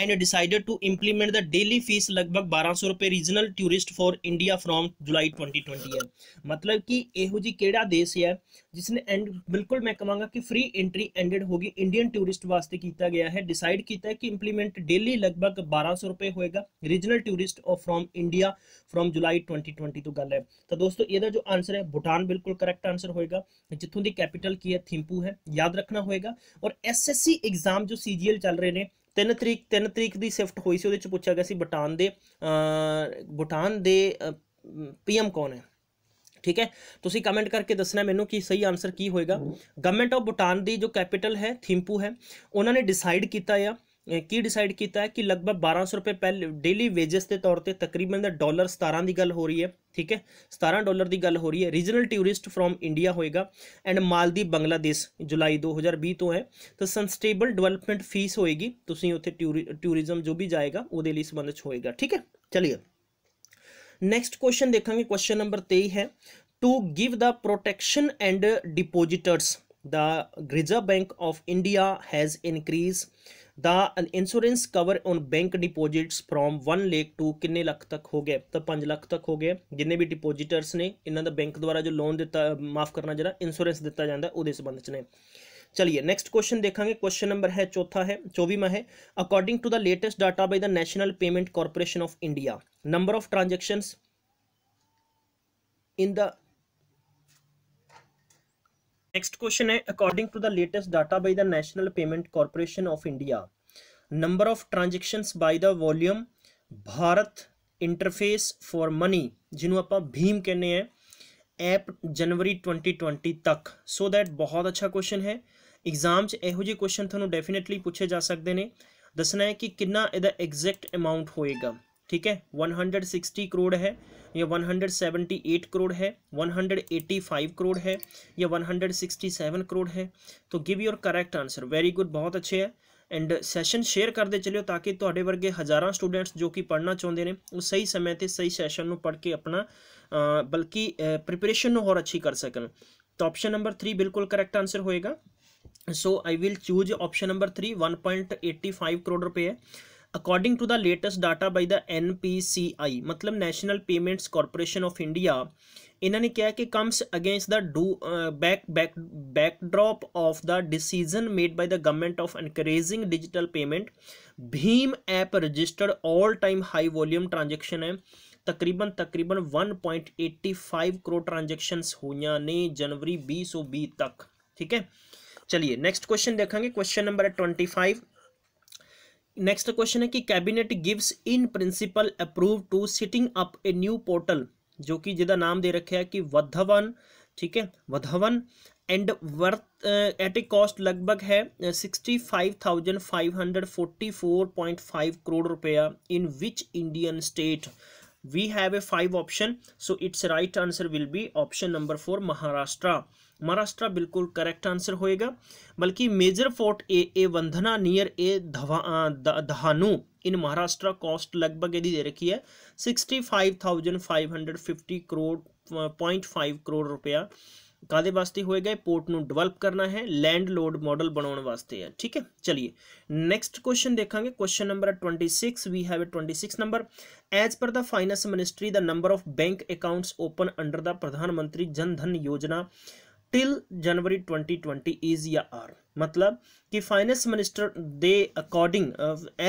and decided to implement the daily fees ਲਗਭਗ 1200 ਰੁਪਏ regional tourist for India from July 2020 ਹੈ ਮਤਲਬ ਕਿ ਇਹੋ ਜੀ ਕਿਹੜਾ ਦੇਸ਼ ਹੈ ਜਿਸਨੇ ਐਂਡ ਬਿਲਕੁਲ ਮੈਂ ਕਹਾਂਗਾ ਕਿ ਫ੍ਰੀ ਐਂਟਰੀ ਐਂਡਡ ਹੋਗੀ ਇੰਡੀਅਨ ਟੂਰਿਸਟ ਵਾਸਤੇ ਕੀਤਾ ਗਿਆ ਹੈ ਡਿਸਾਈਡ ਕੀਤਾ ਹੈ ਕਿ ਇੰਪਲੀਮੈਂਟ ਡੇਲੀ ਲਗਭਗ 1200 ਰੁਪਏ ਹੋਏਗਾ regional tourist of from India from July 2020 ਤੋਂ ਗੱਲ ਹੈ ਤਾਂ ਦੋਸਤੋ ਇਹਦਾ ਜੋ ਆਨਸਰ ਹੈ ਭੂਟਾਨ ਬਿਲਕੁਲ ਕਰੈਕਟ ਆਨਸਰ ਹੋਏਗਾ ਜਿੱਥੋਂ ਦੀ ਕੈਪੀਟਲ ਕੀ ਹੈ ਥਿੰਪੂ ਹੈ ਯਾਦ ਰੱਖਣਾ ਹੋਏਗਾ ਔਰ ਐਸਐਸਸੀ ਐਗਜ਼ਾਮ ਜੋ ਸੀਜੀਐਲ ਚੱਲ ਰਹੇ ਨੇ 3 ਤਰੀਕ 3 ਤਰੀਕ ਦੀ ਸ਼ਿਫਟ ਹੋਈ ਸੀ ਉਹਦੇ ਚ ਪੁੱਛਿਆ ਗਿਆ ਸੀ ਭੂਟਾਨ ਦੇ ਅ ਭੂਟਾਨ ਦੇ ਪੀਐਮ ਕੌਣ ਹੈ ਠੀਕ ਹੈ ਤੁਸੀਂ ਕਮੈਂਟ ਕਰਕੇ ਦੱਸਣਾ ਮੈਨੂੰ ਕਿ ਸਹੀ ਆਨਸਰ ਕੀ ਹੋਏਗਾ ਗਵਰਨਮੈਂਟ ਆਫ ਭੂਟਾਨ ਦੀ ਜੋ ਕੈਪੀਟਲ ਹੈ ਥਿੰਪੂ ਹੈ ਉਹਨਾਂ ਨੇ ਡਿਸਾਈਡ ਕੀਤਾ ਆ ਕੀ ਡਿਸਾਈਡ ਕੀਤਾ ਹੈ ਕਿ ਲਗਭਗ 1200 ਰੁਪਏ ਪਹਿਲੇ ਡੇਲੀ ਵੇਜਸ ਦੇ ਤੌਰ ਤੇ ਤਕਰੀਬਨ ਡਾਲਰ 17 ਦੀ ਗੱਲ ਹੋ ਰਹੀ ਹੈ ਠੀਕ ਹੈ 17 ਡਾਲਰ ਦੀ ਗੱਲ ਹੋ ਰਹੀ ਹੈ ਰੀਜਨਲ ਟੂਰਿਸਟ ਫਰਮ ਇੰਡੀਆ ਹੋਏਗਾ ਐਂਡ ਮਾਲਦੀਪ ਬੰਗਲਾਦੇਸ਼ ਜੁਲਾਈ 2020 ਤੋਂ ਹੈ ਤਾਂ ਸਸਟੇਬਲ ਡਿਵੈਲਪਮੈਂਟ ਫੀਸ ਹੋਏਗੀ ਤੁਸੀਂ ਉੱਥੇ ਟੂਰਿਜ਼ਮ ਜੋ ਵੀ ਜਾਏਗਾ ਉਹਦੇ ਲਈ ਸੰਬੰਧਿਤ ਹੋਏਗਾ ਠੀਕ ਹੈ ਚਲਿਏ नेक्स्ट क्वेश्चन देखेंगे क्वेश्चन नंबर तेई है to give the protection and depositors the Reserve Bank of India has increase the insurance cover on bank deposits from one lakh to किन्ने लख तक हो गया तो पाँच लख तक हो गया जिन्हें भी डिपोजिटर्स ने इन ਦਾ बैंक द्वारा जो लोन दिता माफ़ करना जरा इंश्योरेंस दिता जाता है वो संबंध ने चलिए नेक्स्ट क्वेश्चन देखेंगे क्वेश्चन नंबर है चौथा है चौबीमा है according to the latest data by the National Payment Corporation of India number of transactions in the next question है according to the latest data by the National Payment Corporation of India number of transactions by the volume Bharat interface for money जिन्हों आप भीम कहने हैं app ਜਨਵਰੀ 2020 ਤੱਕ so that ਬਹੁਤ ਅੱਛਾ question ਹੈ exam 'ਚ ਇਹੋ ਜਿਹੇ ਕੁਐਸਚਨ ਤੁਹਾਨੂੰ ਡੈਫੀਨਿਟਲੀ ਪੁੱਛੇ ਜਾ ਸਕਦੇ ਨੇ ਦੱਸਣਾ ਹੈ ਕਿ ਕਿੰਨਾ ਇਹਦਾ ਐਗਜ਼ੈਕਟ ਅਮਾਉਂਟ ठीक है 160 करोड़ है या 178 करोड़ है 185 करोड़ है या 167 करोड़ है तो give your correct answer very good बहुत अच्छे है एंड सैशन शेयर करते चलो ताकि थोड़े वर्गे हज़ारा स्टूडेंट्स जो कि पढ़ना चाहते हैं वो सही समय से सही सैशन में पढ़ के अपना बल्कि प्रिपरेशन होर अच्छी कर सकन तो ऑप्शन नंबर थ्री बिल्कुल करैक्ट आंसर होएगा so I will choose option number three one point eighty five crore रुपए है according to the latest data by the N मतलब National Payments Corporation of India इन्होंने क्या है कि comes against the do back back backdrop of the decision made by the government of encouraging digital payment भीम app registered all time high volume transaction है तकरीबन तकरीबन 1.85 crore transactions हुई ने जनवरी बीस तक ठीक है चलिए नेक्स्ट क्वेश्चन देखेंगे question number twenty five next question है कि cabinet gives in principle approve to setting up a new portal जो कि जिदा नाम दे रखे है कि वधवन ठीक है Vadhavan and worth at a cost लगभग है sixty five thousand five hundred forty four point five crore रुपया in which Indian state we have a five option so it's right answer will be option number four Maharashtra Maharashtra बिल्कुल correct answer होएगा बल्कि major port a a वंधना near a Dahanu in Maharashtra cost लगभग यदि दे रखी है sixty five thousand five hundred fifty crore point five crore ਰੁਪਇਆ ਕਾਦੇ ਵਾਸਤੇ ਹੋਏਗਾ ਪੋਰਟ ਨੂੰ ਡਿਵੈਲਪ ਕਰਨਾ ਹੈ ਲੈਂਡ ਲੋਡ ਮਾਡਲ ਬਣਾਉਣ ਵਾਸਤੇ ਹੈ ਠੀਕ ਹੈ ਚਲਿਏ ਨੈਕਸਟ ਕੁਐਸਚਨ ਦੇਖਾਂਗੇ question number 26 we have 26 number as per the finance ministry the number of bank accounts open under the Pradhan Mantri Jan Dhan Yojana till January 2020 is या आर मतलब कि finance minister the according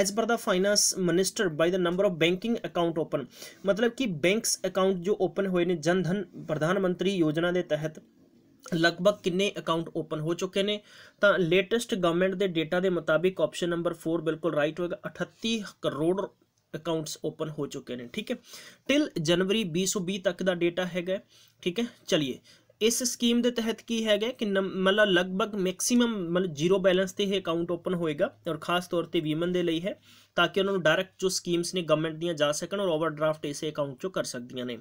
as per the finance minister by the number of banking account open मतलब कि banks account जो open हुए ने जनधन प्रधानमंत्री योजना के तहत लगभग किन्ने अकाउंट ओपन हो चुके हैं तो ਨੇ गवर्नमेंट के डेटा के मुताबिक ऑप्शन नंबर फोर बिल्कुल राइट होगा ਰਾਈਟ करोड़ अकाउंट्स ओपन हो चुके हैं ठीक है टिल जनवरी ਟਿਲ सौ भी तक का डेटा हैगा ठीक है चलिए ਇਸ ਸਕੀਮ ਦੇ ਤਹਿਤ ਕੀ ਹੈਗਾ ਕਿ ਮਤਲਬ ਲਗਭਗ ਮੈਕਸਿਮਮ ਮਤਲਬ ਜ਼ੀਰੋ ਬੈਲੈਂਸ ਤੇ ਇਹ ਅਕਾਊਂਟ ਓਪਨ ਹੋਏਗਾ ਔਰ ਖਾਸ ਤੌਰ ਤੇ ਵੀਮਨ ਦੇ ਲਈ ਹੈ ਤਾਂ ਕਿ ਉਹਨਾਂ ਨੂੰ ਡਾਇਰੈਕਟ ਜੋ ਸਕੀਮਸ ਨੇ ਗਵਰਨਮੈਂਟ ਦੀਆਂ ਜਾ ਸਕਣ ਔਰ ਓਵਰਡਰਾਫਟ ਇਸੇ ਅਕਾਊਂਟ ਚੋਂ ਕਰ ਸਕਦੀਆਂ ਨੇ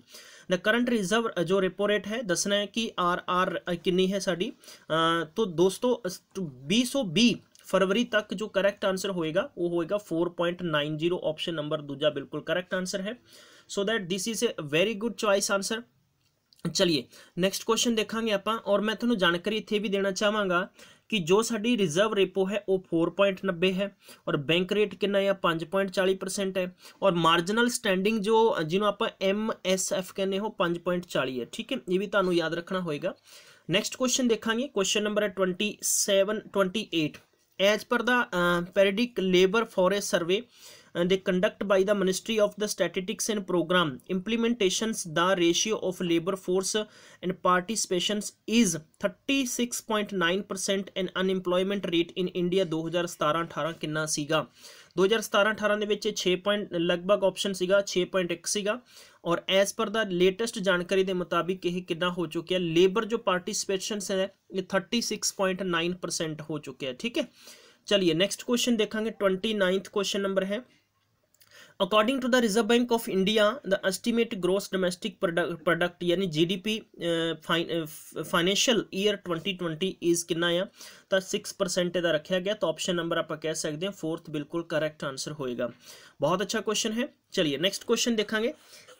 ਦਾ ਕਰੰਟ ਰਿਜ਼ਰਵ ਜੋ ਰੈਪੋ ਰੇਟ ਹੈ ਦੱਸਣਾ ਹੈ ਕਿ ਆਰ ਆਰ ਕਿੰਨੀ ਹੈ ਸਾਡੀ तो दोस्तों बीस फरवरी तक जो करेक्ट आंसर होएगा वो होएगा 4.90 ऑप्शन नंबर दूजा बिल्कुल करेक्ट आंसर है so that this is a very good choice answer ਚਲਿਏ ਨੈਕਸਟ ਕੁਐਸਚਨ ਦੇਖਾਂਗੇ ਆਪਾਂ ਔਰ ਮੈਂ ਤੁਹਾਨੂੰ ਜਾਣਕਾਰੀ ਇੱਥੇ ਵੀ ਦੇਣਾ ਚਾਹਾਂਗਾ ਕਿ ਜੋ ਸਾਡੀ ਰਿਜ਼ਰਵ ਰੇਪੋ ਹੈ ਉਹ 4.90 ਹੈ ਔਰ ਬੈਂਕ ਰੇਟ ਕਿੰਨਾ ਹੈ 5.40% ਹੈ ਔਰ ਮਾਰਜਨਲ ਸਟੈਂਡਿੰਗ ਜੋ ਜਿਹਨੂੰ ਆਪਾਂ MSF ਕਹਿੰਦੇ ਹੋ 5.40 ਹੈ ਠੀਕ ਹੈ ਇਹ ਵੀ ਤੁਹਾਨੂੰ ਯਾਦ ਰੱਖਣਾ ਹੋਏਗਾ ਨੈਕਸਟ ਕੁਐਸਚਨ ਦੇਖਾਂਗੇ question number 27 28 as per the periodic labour force survey they conduct by the ministry of the statistics and program implementations the ratio of labor force and participations is 36.9 percent and unemployment rate in India 2017-18 ਕਿੰਨਾ ਸੀਗਾ 2017-18 ਦੇ ਵਿੱਚ 6 point ਲਗਭਗ option ਸੀਗਾ 6.1 ਸੀਗਾ ਔਰ S per ਦਾ latest ਜਾਣਕਾਰੀ ਦੇ ਮੁਤਾਬਿਕ ਇਹ ਕਿੰਨਾ ਹੋ ਚੁੱਕਿਆ ਲੇਬਰ ਜੋ ਪਾਰਟਿਸਿਪੇਸ਼ਨਸ ਹੈ ਇਹ 36.9% ਹੋ ਚੁੱਕਿਆ ਠੀਕ ਹੈ चलिए नेक्स्ट क्वेश्चन देखेंगे ट्वेंटी नाइन्थ क्वेश्चन नंबर है according to the Reserve Bank of India the estimate gross domestic product यानी G P financial year twenty is कितना आया तो सिक्स परसेंट का रखा गया तो ऑप्शन नंबर आप कह सकते हैं फोर्थ बिल्कुल करैक्ट आंसर होएगा बहुत अच्छा क्वेश्चन है चलिए नैक्सट क्वेश्चन देखा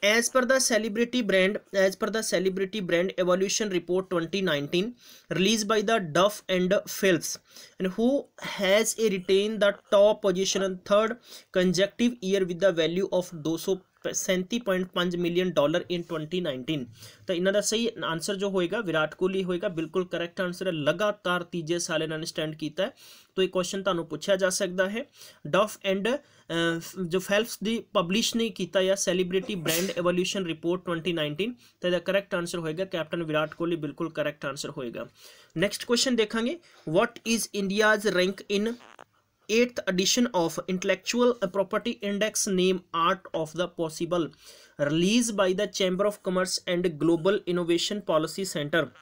as per the celebrity brand as per the celebrity brand evolution report 2019 released by the duff and phelps and who has retained the top position and third consecutive year with the value of 200 37.5 million dollar in 2019 ਤਾਂ ਇਹਨਾਂ ਦਾ ਸਹੀ answer ਜੋ ਹੋਏਗਾ ਵਿਰਾਟ ਕੋਹਲੀ ਹੋਏਗਾ ਬਿਲਕੁਲ correct answer ਹੈ ਲਗਾਤਾਰ ਤੀਜੇ ਸਾਲ ਇਹਨਾਂ ਨੇ ਸਟੈਂਡ ਕੀਤਾ ਹੈ ਤੋ ਇਹ ਕੁਐਸਚਨ ਤੁਹਾਨੂੰ ਪੁੱਛਿਆ ਜਾ ਸਕਦਾ ਹੈ ਡਫ ਐਂਡ ਜੋ ਫੈਲਪਸ ਦੀ ਪਬਲਿਸ਼ ਨਹੀਂ ਕੀਤਾ ਜਾਂ ਸੈਲੀਬ੍ਰਿਟੀ ਬ੍ਰਾਂਡ ਇਵੋਲੂਸ਼ਨ ਰਿਪੋਰਟ 2019 ਤਾਂ ਇਹਦਾ ਕਰੈਕਟ ਆਨਸਰ ਹੋਏਗਾ ਕੈਪਟਨ ਵਿਰਾਟ ਕੋਹਲੀ ਬਿਲਕੁਲ ਕਰੈਕਟ ਆਨਸਰ ਹੋਏਗਾ ਨੈਕਸਟ ਕੁਐਸਚਨ ਦੇਖਾਂਗੇ what is India's rank in eighth edition of intellectual property index name art of the possible released by the chamber of commerce and global innovation policy center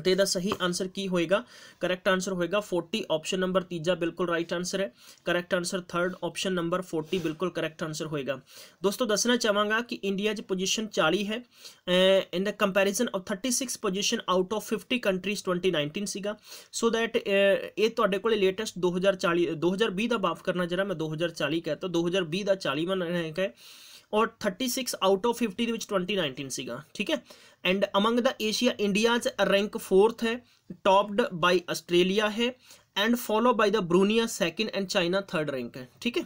तो यदा सही answer की होएगा correct answer होएगा forty option number तीजा बिल्कुल right answer है correct answer third option number forty बिल्कुल करैक्ट आंसर होएगा दोस्तों दसना चाहवागा कि इंडिया की पोजिशन चाली है in the comparison of thirty six position out of fifty countries twenty nineteen सीगा सो दैट ये थोड़े को लेटैसट दो हज़ार चाली दो हज़ार भी का माफ करना जरा मैं दो हज़ार चाली कहता तो दो हज़ार भी का चालीवन है और 36 आउट ऑफ फिफ्टी ਦੇ ਵਿੱਚ 2019 ठीक है and among the Asia, India's rank fourth ਹੈ ਟਾਪਡ ਬਾਈ ਆਸਟ੍ਰੇਲੀਆ ਹੈ and follow by the Brunei second and China 3rd rank ਹੈ ਠੀਕ ਹੈ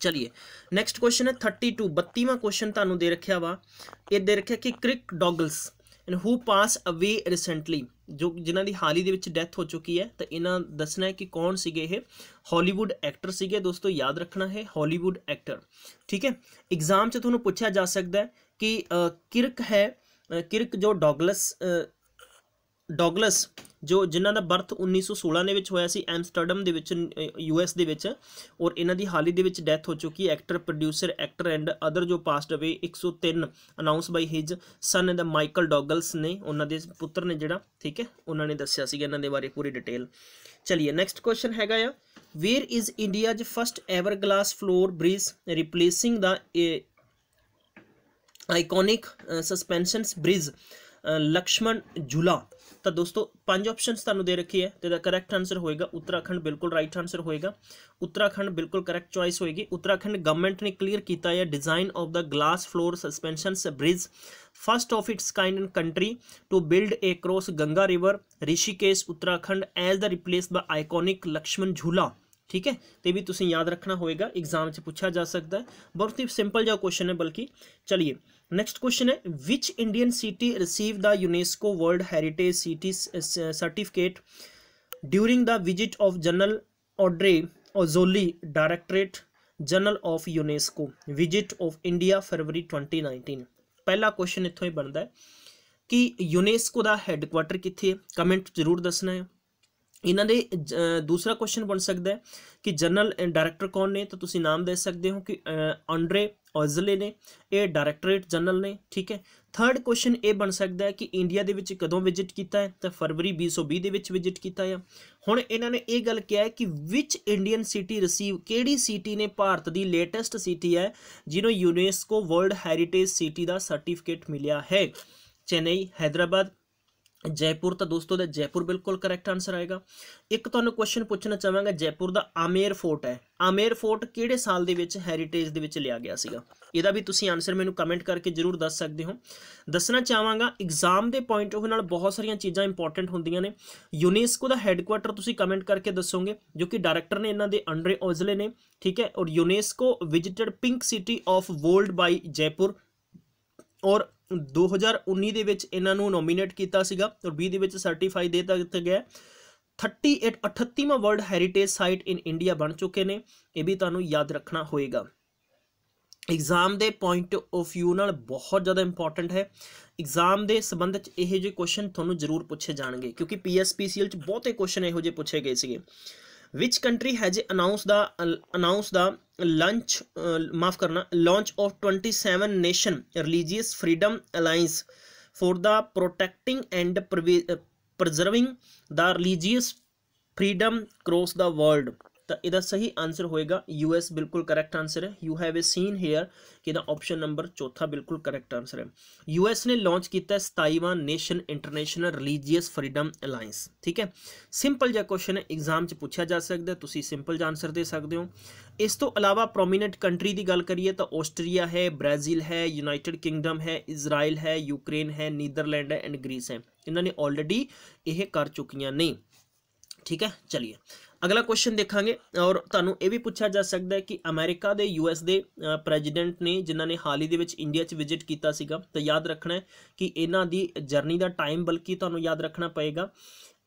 ਚਲਿਏ ਨੈਕਸਟ ਕੁਐਸਚਨ ਹੈ 32 32ਵਾਂ ਕੁਐਸਚਨ ਤੁਹਾਨੂੰ ਦੇ ਰੱਖਿਆ ਵਾ ਇਹ ਦੇ ਰੱਖਿਆ ਕਿ ਕ੍ਰਿਕ ਡੌਗਲਸ ਐਂਡ ਹੂ ਪਾਸ ਅਵੇ ਰੀਸੈਂਟਲੀ ਜੋ ਜਿਨ੍ਹਾਂ ਦੀ ਹਾਲੀ ਦੇ ਵਿੱਚ ਡੈਥ ਹੋ ਚੁੱਕੀ ਹੈ ਤਾਂ ਇਹਨਾਂ ਦੱਸਣਾ ਹੈ ਕਿ ਕੌਣ ਸੀਗੇ ਇਹ ਹਾਲੀਵੁੱਡ ਐਕਟਰ ਸੀਗੇ ਦੋਸਤੋ ਯਾਦ ਰੱਖਣਾ ਹੈ ਹਾਲੀਵੁੱਡ ਐਕਟਰ ਠੀਕ ਹੈ ਐਗਜ਼ਾਮ 'ਚ ਤੁਹਾਨੂੰ ਪੁੱਛਿਆ ਜਾ ਸਕਦਾ ਹੈ ਕਿ ਕਿਰਕ ਹੈ ਕਿਰਕ ਜੋ ਡੌਗਲਸ ਡੌਗਲਸ ਜੋ ਜਿਨ੍ਹਾਂ ਦਾ ਬਰਥ 1916 ਦੇ ਵਿੱਚ ਹੋਇਆ ਸੀ ਐਮਸਟਰਡਮ ਦੇ ਵਿੱਚ ਯੂ ਐਸ ਦੇ ਵਿੱਚ ਔਰ ਇਹਨਾਂ ਦੀ ਹਾਲੀ ਦੇ ਵਿੱਚ ਡੈਥ ਹੋ ਚੁੱਕੀ actor producer actor and other ਜੋ ਪਾਸਡ ਅਵੇ 103 ਅਨਾਉਂਸ ਬਾਈ ਹਿਜ ਸਨ ਦਾ ਮਾਈਕਲ ਡੌਗਲਸ ਨੇ ਉਹਨਾਂ ਦੇ ਪੁੱਤਰ ਨੇ ਜਿਹੜਾ ਠੀਕ ਹੈ ਉਹਨਾਂ ਨੇ ਦੱਸਿਆ ਸੀਗਾ ਇਹਨਾਂ ਦੇ ਬਾਰੇ ਪੂਰੀ ਡਿਟੇਲ ਚਲਿਏ ਨੈਕਸਟ ਕੁਐਸਚਨ ਹੈਗਾ ਆ where is India's first ever glass floor bridge replacing the iconic suspension bridge Lakshman Jhula तो दोस्तों पांच ऑप्शन तू रखी है तो करैक्ट आंसर होएगा उत्तराखंड बिल्कुल राइट आंसर होएगा उत्तराखंड बिल्कुल करैक्ट चॉइस होएगी उत्तराखंड गवर्नमेंट ने क्लीयर किया है design of the glass floor suspension bridge first of its kind in country to build across Ganga river Rishikesh Uttarakhand as the replace the iconic Lakshman Jhula ठीक है तो भी तुम्हें याद रखना होएगा एग्जाम से पूछा जा सकता है बहुत ही सिंपल जहा क्वेश्चन है बल्कि चलिए ਨੈਕਸਟ ਕੁਐਸਚਨ ਹੈ which Indian city receive the UNESCO world heritage city certificate during the visit of general Audrey Azoulay directorate general of UNESCO visit of India February 2019 ਪਹਿਲਾ ਕੁਐਸਚਨ ਇੱਥੋਂ ਹੀ ਬਣਦਾ ਹੈ ਕਿ ਯੂਨੈਸਕੋ ਦਾ ਹੈੱਡਕੁਆਟਰ ਕਿੱਥੇ ਹੈ ਕਮੈਂਟ ਜ਼ਰੂਰ ਦੱਸਣਾ ਹੈ ਇਹਨਾਂ ਦੇ ਦੂਸਰਾ ਕੁਐਸਚਨ ਬਣ ਸਕਦਾ ਹੈ ਕਿ ਜਨਰਲ ਡਾਇਰੈਕਟਰ ਕੌਣ ਨੇ ਤਾਂ ਤੁਸੀਂ ਨਾਮ ਦੇ ਸਕਦੇ ਹੋ ਕਿ ਆਂਡਰੇ ਔਜ਼ਲੇ ਨੇ ਇਹ ਡਾਇਰੈਕਟੋਰੇਟ ਜਨਰਲ ਨੇ ਠੀਕ ਹੈ ਥਰਡ ਕੁਐਸਚਨ ਇਹ ਬਣ ਸਕਦਾ ਹੈ ਕਿ ਇੰਡੀਆ ਦੇ ਵਿੱਚ ਕਦੋਂ ਵਿਜ਼ਿਟ ਕੀਤਾ ਹੈ ਤਾਂ ਫਰਵਰੀ 2020 ਦੇ ਵਿੱਚ ਵਿਜ਼ਿਟ ਕੀਤਾ ਹੈ ਹੁਣ ਇਹਨਾਂ ਨੇ ਇਹ ਗੱਲ ਕਿਹਾ ਹੈ ਕਿ ਵਿਚ ਇੰਡੀਅਨ ਸਿਟੀ ਰਿਸੀਵ ਕਿਹੜੀ ਸਿਟੀ ਨੇ ਭਾਰਤ ਦੀ ਲੇਟੈਸਟ ਸਿਟੀ ਹੈ ਜਿਹਨੂੰ ਯੂਨੈਸਕੋ ਵਰਲਡ ਹੈਰੀਟੇਜ ਸਿਟੀ ਦਾ ਸਰਟੀਫਿਕੇਟ ਮਿਲਿਆ ਹੈ ਚੇਨਈ ਹైదరాబాద్ ਜੈਪੁਰ ਤਾਂ ਦੋਸਤੋ ਦਾ ਜੈਪੁਰ ਬਿਲਕੁਲ ਕਰੈਕਟ ਆਨਸਰ ਆਏਗਾ ਇੱਕ ਤੁਹਾਨੂੰ ਕੁਐਸਚਨ ਪੁੱਛਣਾ ਚਾਹਾਂਗਾ ਜੈਪੁਰ ਦਾ ਆਮੇਰ ਫੋਰਟ ਹੈ ਆਮੇਰ ਫੋਰਟ ਕਿਹੜੇ ਸਾਲ ਦੇ ਵਿੱਚ ਹੈਰੀਟੇਜ ਦੇ ਵਿੱਚ ਲਿਆ ਗਿਆ ਸੀਗਾ ਇਹਦਾ ਵੀ ਤੁਸੀਂ ਆਨਸਰ ਮੈਨੂੰ ਕਮੈਂਟ ਕਰਕੇ ਜਰੂਰ ਦੱਸ ਸਕਦੇ ਹੋ ਦੱਸਣਾ ਚਾਹਾਂਗਾ ਐਗਜ਼ਾਮ ਦੇ ਪੁਆਇੰਟ ਆਫ ਨਾਲ ਬਹੁਤ ਸਾਰੀਆਂ ਚੀਜ਼ਾਂ ਇੰਪੋਰਟੈਂਟ ਹੁੰਦੀਆਂ ਨੇ ਯੂਨੈਸਕੋ ਦਾ ਹੈੱਡਕੁਆਟਰ ਤੁਸੀਂ ਕਮੈਂਟ ਕਰਕੇ ਦੱਸੋਗੇ ਜੋ ਕਿ ਡਾਇਰੈਕਟਰ ਨੇ ਇਹਨਾਂ ਦੇ ਅੰਡਰੇ ਔਜ਼ਲੇ ਨੇ ਠੀਕ ਹੈ ਔਰ UNESCO visited pink city of world by Jaipur ਔਰ 2019 ਦੇ ਵਿੱਚ ਇਹਨਾਂ ਨੂੰ ਨੋਮੀਨੇਟ ਕੀਤਾ ਸੀਗਾ ਔਰ 20 ਦੇ ਵਿੱਚ ਸਰਟੀਫਾਈ ਦੇ ਦਿੱਤਾ ਗਿਆ 38 38ਵਾਂ world heritage site in India ਬਣ ਚੁੱਕੇ ਨੇ ਇਹ ਵੀ ਤੁਹਾਨੂੰ ਯਾਦ ਰੱਖਣਾ ਹੋਏਗਾ ਐਗਜ਼ਾਮ ਦੇ ਪੁਆਇੰਟ ਆਫ ਯੂ ਨਾਲ ਬਹੁਤ ਜ਼ਿਆਦਾ ਇੰਪੋਰਟੈਂਟ ਹੈ ਐਗਜ਼ਾਮ ਦੇ ਸਬੰਧ ਵਿੱਚ ਇਹ ਜਿਹੇ ਕੁਐਸਚਨ ਤੁਹਾਨੂੰ ਜ਼ਰੂਰ ਪੁੱਛੇ ਜਾਣਗੇ ਕਿਉਂਕਿ ਪੀਐਸਪੀਸੀਐਲ ਚ ਬਹੁਤੇ ਕੁਐਸਚਨ ਇਹੋ ਜਿਹੇ ਪੁੱਛੇ ਗਏ ਸੀਗੇ which country has announced the uh, announced the launch uh, maaf karna launch of 27 nation religious freedom alliance for the protecting and preserving the religious freedom across the world तो इधर सही आंसर होएगा US बिल्कुल correct answer है you have a seen here कि option number चौथा बिल्कुल correct answer है यूएस ने लॉन्च किया सताईवा nation international religious freedom alliance ठीक है ਸਿੰਪਲ ਜਿਹਾ ਕੁਐਸਚਨ ਹੈ ਐਗਜ਼ਾਮ 'ਚ ਪੁੱਛਿਆ ਜਾ ਸਕਦਾ ਤੁਸੀਂ ਸਿੰਪਲ ਜਿਹਾ ਆਨਸਰ ਦੇ ਸਕਦੇ ਹੋ ਇਸ ਤੋਂ ਇਲਾਵਾ ਪ੍ਰੋਮੀਨੈਂਟ ਕੰਟਰੀ ਦੀ ਗੱਲ ਕਰੀਏ ਤਾਂ ਆਸਟਰੀਆ ਹੈ ਬ੍ਰਾਜ਼ੀਲ ਹੈ ਯੂਨਾਈਟਿਡ ਕਿੰਗਡਮ ਹੈ ਇਜ਼ਰਾਈਲ ਹੈ ਯੂਕਰੇਨ ਹੈ ਨੀਦਰਲੈਂਡ ਹੈ ਐਂਡ ਗ੍ਰੀਸ ਹੈ ਇਹਨਾਂ ਨੇ ਆਲਰੇਡੀ ਇਹ ਕਰ ਚੁੱਕੀਆਂ ਨੇ ठीक है चलिए ਅਗਲਾ ਕੁਐਸਚਨ ਦੇਖਾਂਗੇ ਔਰ ਤੁਹਾਨੂੰ ਇਹ ਵੀ ਪੁੱਛਿਆ ਜਾ ਸਕਦਾ ਹੈ ਕਿ ਅਮਰੀਕਾ ਦੇ ਯੂਐਸ ਦੇ ਪ੍ਰੈਜ਼ੀਡੈਂਟ ਨੇ ਜਿਨ੍ਹਾਂ ਨੇ ਹਾਲ ਹੀ ਦੇ ਵਿੱਚ ਇੰਡੀਆ 'ਚ ਵਿਜ਼ਿਟ ਕੀਤਾ ਸੀਗਾ ਤਾਂ ਯਾਦ ਰੱਖਣਾ ਹੈ ਕਿ ਇਹਨਾਂ ਦੀ ਜਰਨੀ ਦਾ ਟਾਈਮ ਬਲਕਿ ਤੁਹਾਨੂੰ ਯਾਦ ਰੱਖਣਾ ਪਏਗਾ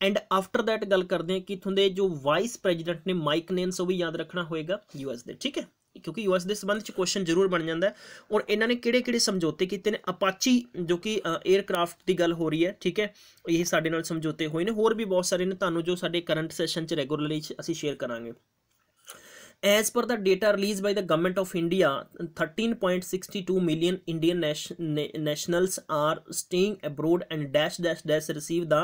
ਐਂਡ ਆਫਟਰ ਥੈਟ ਗੱਲ ਕਰਦੇ ਹਾਂ ਕਿ ਤੁਹਾਡੇ ਜੋ ਵਾਈਸ ਪ੍ਰੈਜ਼ੀਡੈਂਟ ਨੇ ਮਾਈਕ ਨੇਨਸ ਉਹ ਵੀ ਯਾਦ ਰੱਖਣਾ ਹੋਏਗਾ ਯੂਐਸ ਦੇ ਠੀਕ ਹੈ ਕਿਉਂਕਿ ਯੂਐਸ ਦੇ ਸਬੰਧ ਚ ਕੁਐਸਚਨ ਜ਼ਰੂਰ ਬਣ ਜਾਂਦਾ ਹੈ ਔਰ ਇਹਨਾਂ ਨੇ ਕਿਹੜੇ-ਕਿਹੜੇ ਸਮਝੌਤੇ ਕੀਤੇ ਨੇ ਅਪਾਚੀ ਜੋ ਕਿ 에ਅਰਕ੍ਰਾਫਟ ਦੀ ਗੱਲ ਹੋ ਰਹੀ ਹੈ ਠੀਕ ਹੈ ਇਹ ਸਾਡੇ ਨਾਲ ਸਮਝੌਤੇ ਹੋਏ ਨੇ ਹੋਰ ਵੀ ਬਹੁਤ ਸਾਰੇ ਨੇ ਤੁਹਾਨੂੰ ਜੋ ਸਾਡੇ ਕਰੰਟ ਸੈਸ਼ਨ ਚ ਰੈਗੂਲਰਲੀ ਅਸੀਂ ਸ਼ੇਅਰ ਕਰਾਂਗੇ as per the data release by the government of India 13.62 million Indian nationals are staying abroad and dash dash dash receive ਦਾ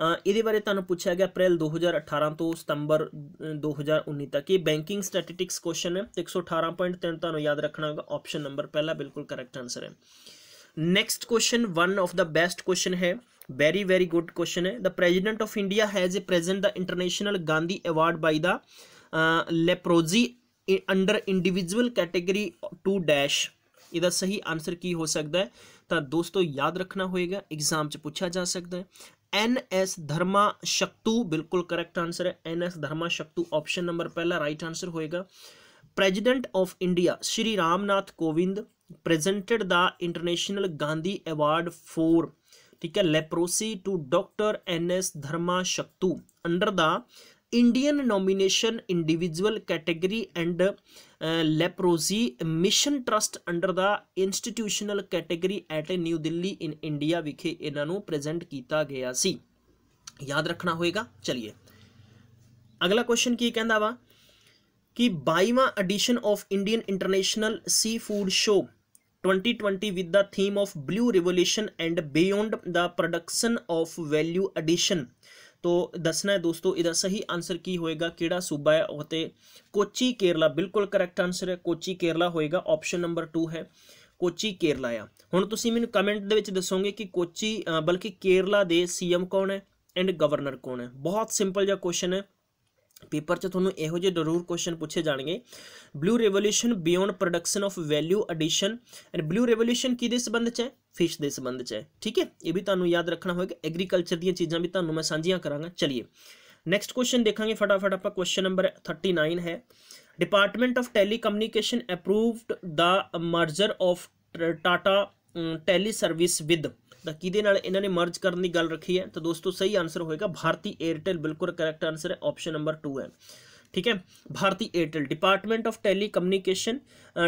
ਇਹਦੇ ਬਾਰੇ ਤੁਹਾਨੂੰ ਪੁੱਛਿਆ ਗਿਆ ਅਪ੍ਰੈਲ 2018 ਤੋਂ ਸਤੰਬਰ 2019 ਤੱਕ ਇਹ ਬੈਂਕਿੰਗ ਸਟੈਟਿਸਟਿਕਸ ਕੁਐਸਚਨ ਹੈ 118.3 ਤੁਹਾਨੂੰ ਯਾਦ ਰੱਖਣਾ ਹੈ ਆਪਸ਼ਨ ਨੰਬਰ ਪਹਿਲਾ ਬਿਲਕੁਲ ਕਰੈਕਟ ਆਨਸਰ ਹੈ next question one of the best question ਹੈ ਵੈਰੀ ਵੈਰੀ ਗੁੱਡ ਕੁਐਸਚਨ ਹੈ the president of India has a present the international Gandhi award by the leprosy under individual category 2 dash ਇਹਦਾ ਸਹੀ answer ਕੀ ਹੋ ਸਕਦਾ ਹੈ ਤਾਂ ਦੋਸਤੋ ਯਾਦ ਰੱਖਣਾ ਹੋਏਗਾ ਐਗਜ਼ਾਮ 'ਚ ਪੁੱਛਿਆ ਜਾ ਸਕਦਾ ਹੈ ਐਨ ਐਸ ਧਰਮਾ ਸ਼ਕਤੂ ਬਿਲਕੁਲ ਕਰੈਕਟ ਆਨਸਰ ਹੈ N S Dharma Shaktu option number ਪਹਿਲਾ ਰਾਈਟ ਆਨਸਰ ਹੋਏਗਾ president of India Shri Ramnath Kovind presented the international Gandhi award for ਠੀਕ ਹੈ leprosy to doctor N S Dharma Shaktu under the Indian nomination individual category and leprosy mission trust under the institutional category at New Delhi in India ਵਿਖੇ ਇਹਨਾਂ ਨੂੰ present ਕੀਤਾ ਗਿਆ ਸੀ ਯਾਦ ਰੱਖਣਾ ਹੋਏਗਾ ਚਲਿਏ ਅਗਲਾ ਕੁਐਸਚਨ ਕੀ ਕਹਿੰਦਾ ਵਾ ਕਿ 22ਵਾਂ edition of Indian international sea food show 2020 with the theme of blue revolution and beyond the production of value addition ਤੋਂ ਦੱਸਣਾ ਹੈ ਦੋਸਤੋ ਇਹਦਾ ਸਹੀ ਆਨਸਰ ਕੀ ਹੋਏਗਾ ਕਿਹੜਾ ਸੂਬਾ ਹੈ ਅਤੇ ਕੋਚੀ ਕੇਰਲਾ ਬਿਲਕੁਲ ਕਰੈਕਟ ਆਨਸਰ ਹੈ ਕੋਚੀ ਕੇਰਲਾ ਹੋਏਗਾ ਆਪਸ਼ਨ ਨੰਬਰ 2 ਹੈ ਕੋਚੀ ਕੇਰਲਾ ਆ ਹੁਣ ਤੁਸੀਂ ਮੈਨੂੰ ਕਮੈਂਟ ਦੇ ਵਿੱਚ ਦੱਸੋਗੇ ਕਿ ਕੋਚੀ ਬਲਕਿ ਕੇਰਲਾ ਦੇ ਸੀਐਮ ਕੌਣ ਹੈ ਐਂਡ ਗਵਰਨਰ ਕੌਣ ਹੈ ਬਹੁਤ ਸਿੰਪਲ ਜਿਹਾ ਕੁਐਸਚਨ ਹੈ ਪੇਪਰ 'ਚ ਤੁਹਾਨੂੰ ਇਹੋ ਜਿਹੇ ਜ਼ਰੂਰ ਕੁਐਸਚਨ ਪੁੱਛੇ ਜਾਣਗੇ blue revolution beyond production of value addition and blue revolution ਕਿਹਦੇ ਸੰਬੰਧ 'ਚ ਹੈ ਫਿਸ਼ ਦੇ ਸੰਬੰਧ 'ਚ ਹੈ ਠੀਕ ਹੈ ਇਹ ਵੀ ਤੁਹਾਨੂੰ ਯਾਦ ਰੱਖਣਾ ਹੋਏਗਾ ਐਗਰੀਕਲਚਰ ਦੀਆਂ ਚੀਜ਼ਾਂ ਵੀ ਤੁਹਾਨੂੰ ਮੈਂ ਸਾਂਝੀਆਂ ਕਰਾਂਗਾ ਚਲਿਏ ਨੈਕਸਟ ਕੁਐਸਚਨ ਦੇਖਾਂਗੇ ਫਟਾਫਟ ਆਪਾਂ ਕੁਐਸਚਨ ਨੰਬਰ 39 ਹੈ department of telecommunication approved the merger of Tata tele service with ਤਾਂ ਕਿਹਦੇ ਨਾਲ ਇਹਨਾਂ ਨੇ ਮਰਜ ਕਰਨ ਦੀ ਗੱਲ ਰੱਖੀ ਹੈ ਤਾਂ ਦੋਸਤੋ ਸਹੀ ਆਨਸਰ ਹੋਏਗਾ ਭਾਰਤੀ 에ਅਰਟੈਲ ਬਿਲਕੁਲ ਕਰੈਕਟ ਆਨਸਰ ਹੈ ਆਪਸ਼ਨ ਨੰਬਰ 2 ਹੈ ठीक है Bharti Airtel department of tele communication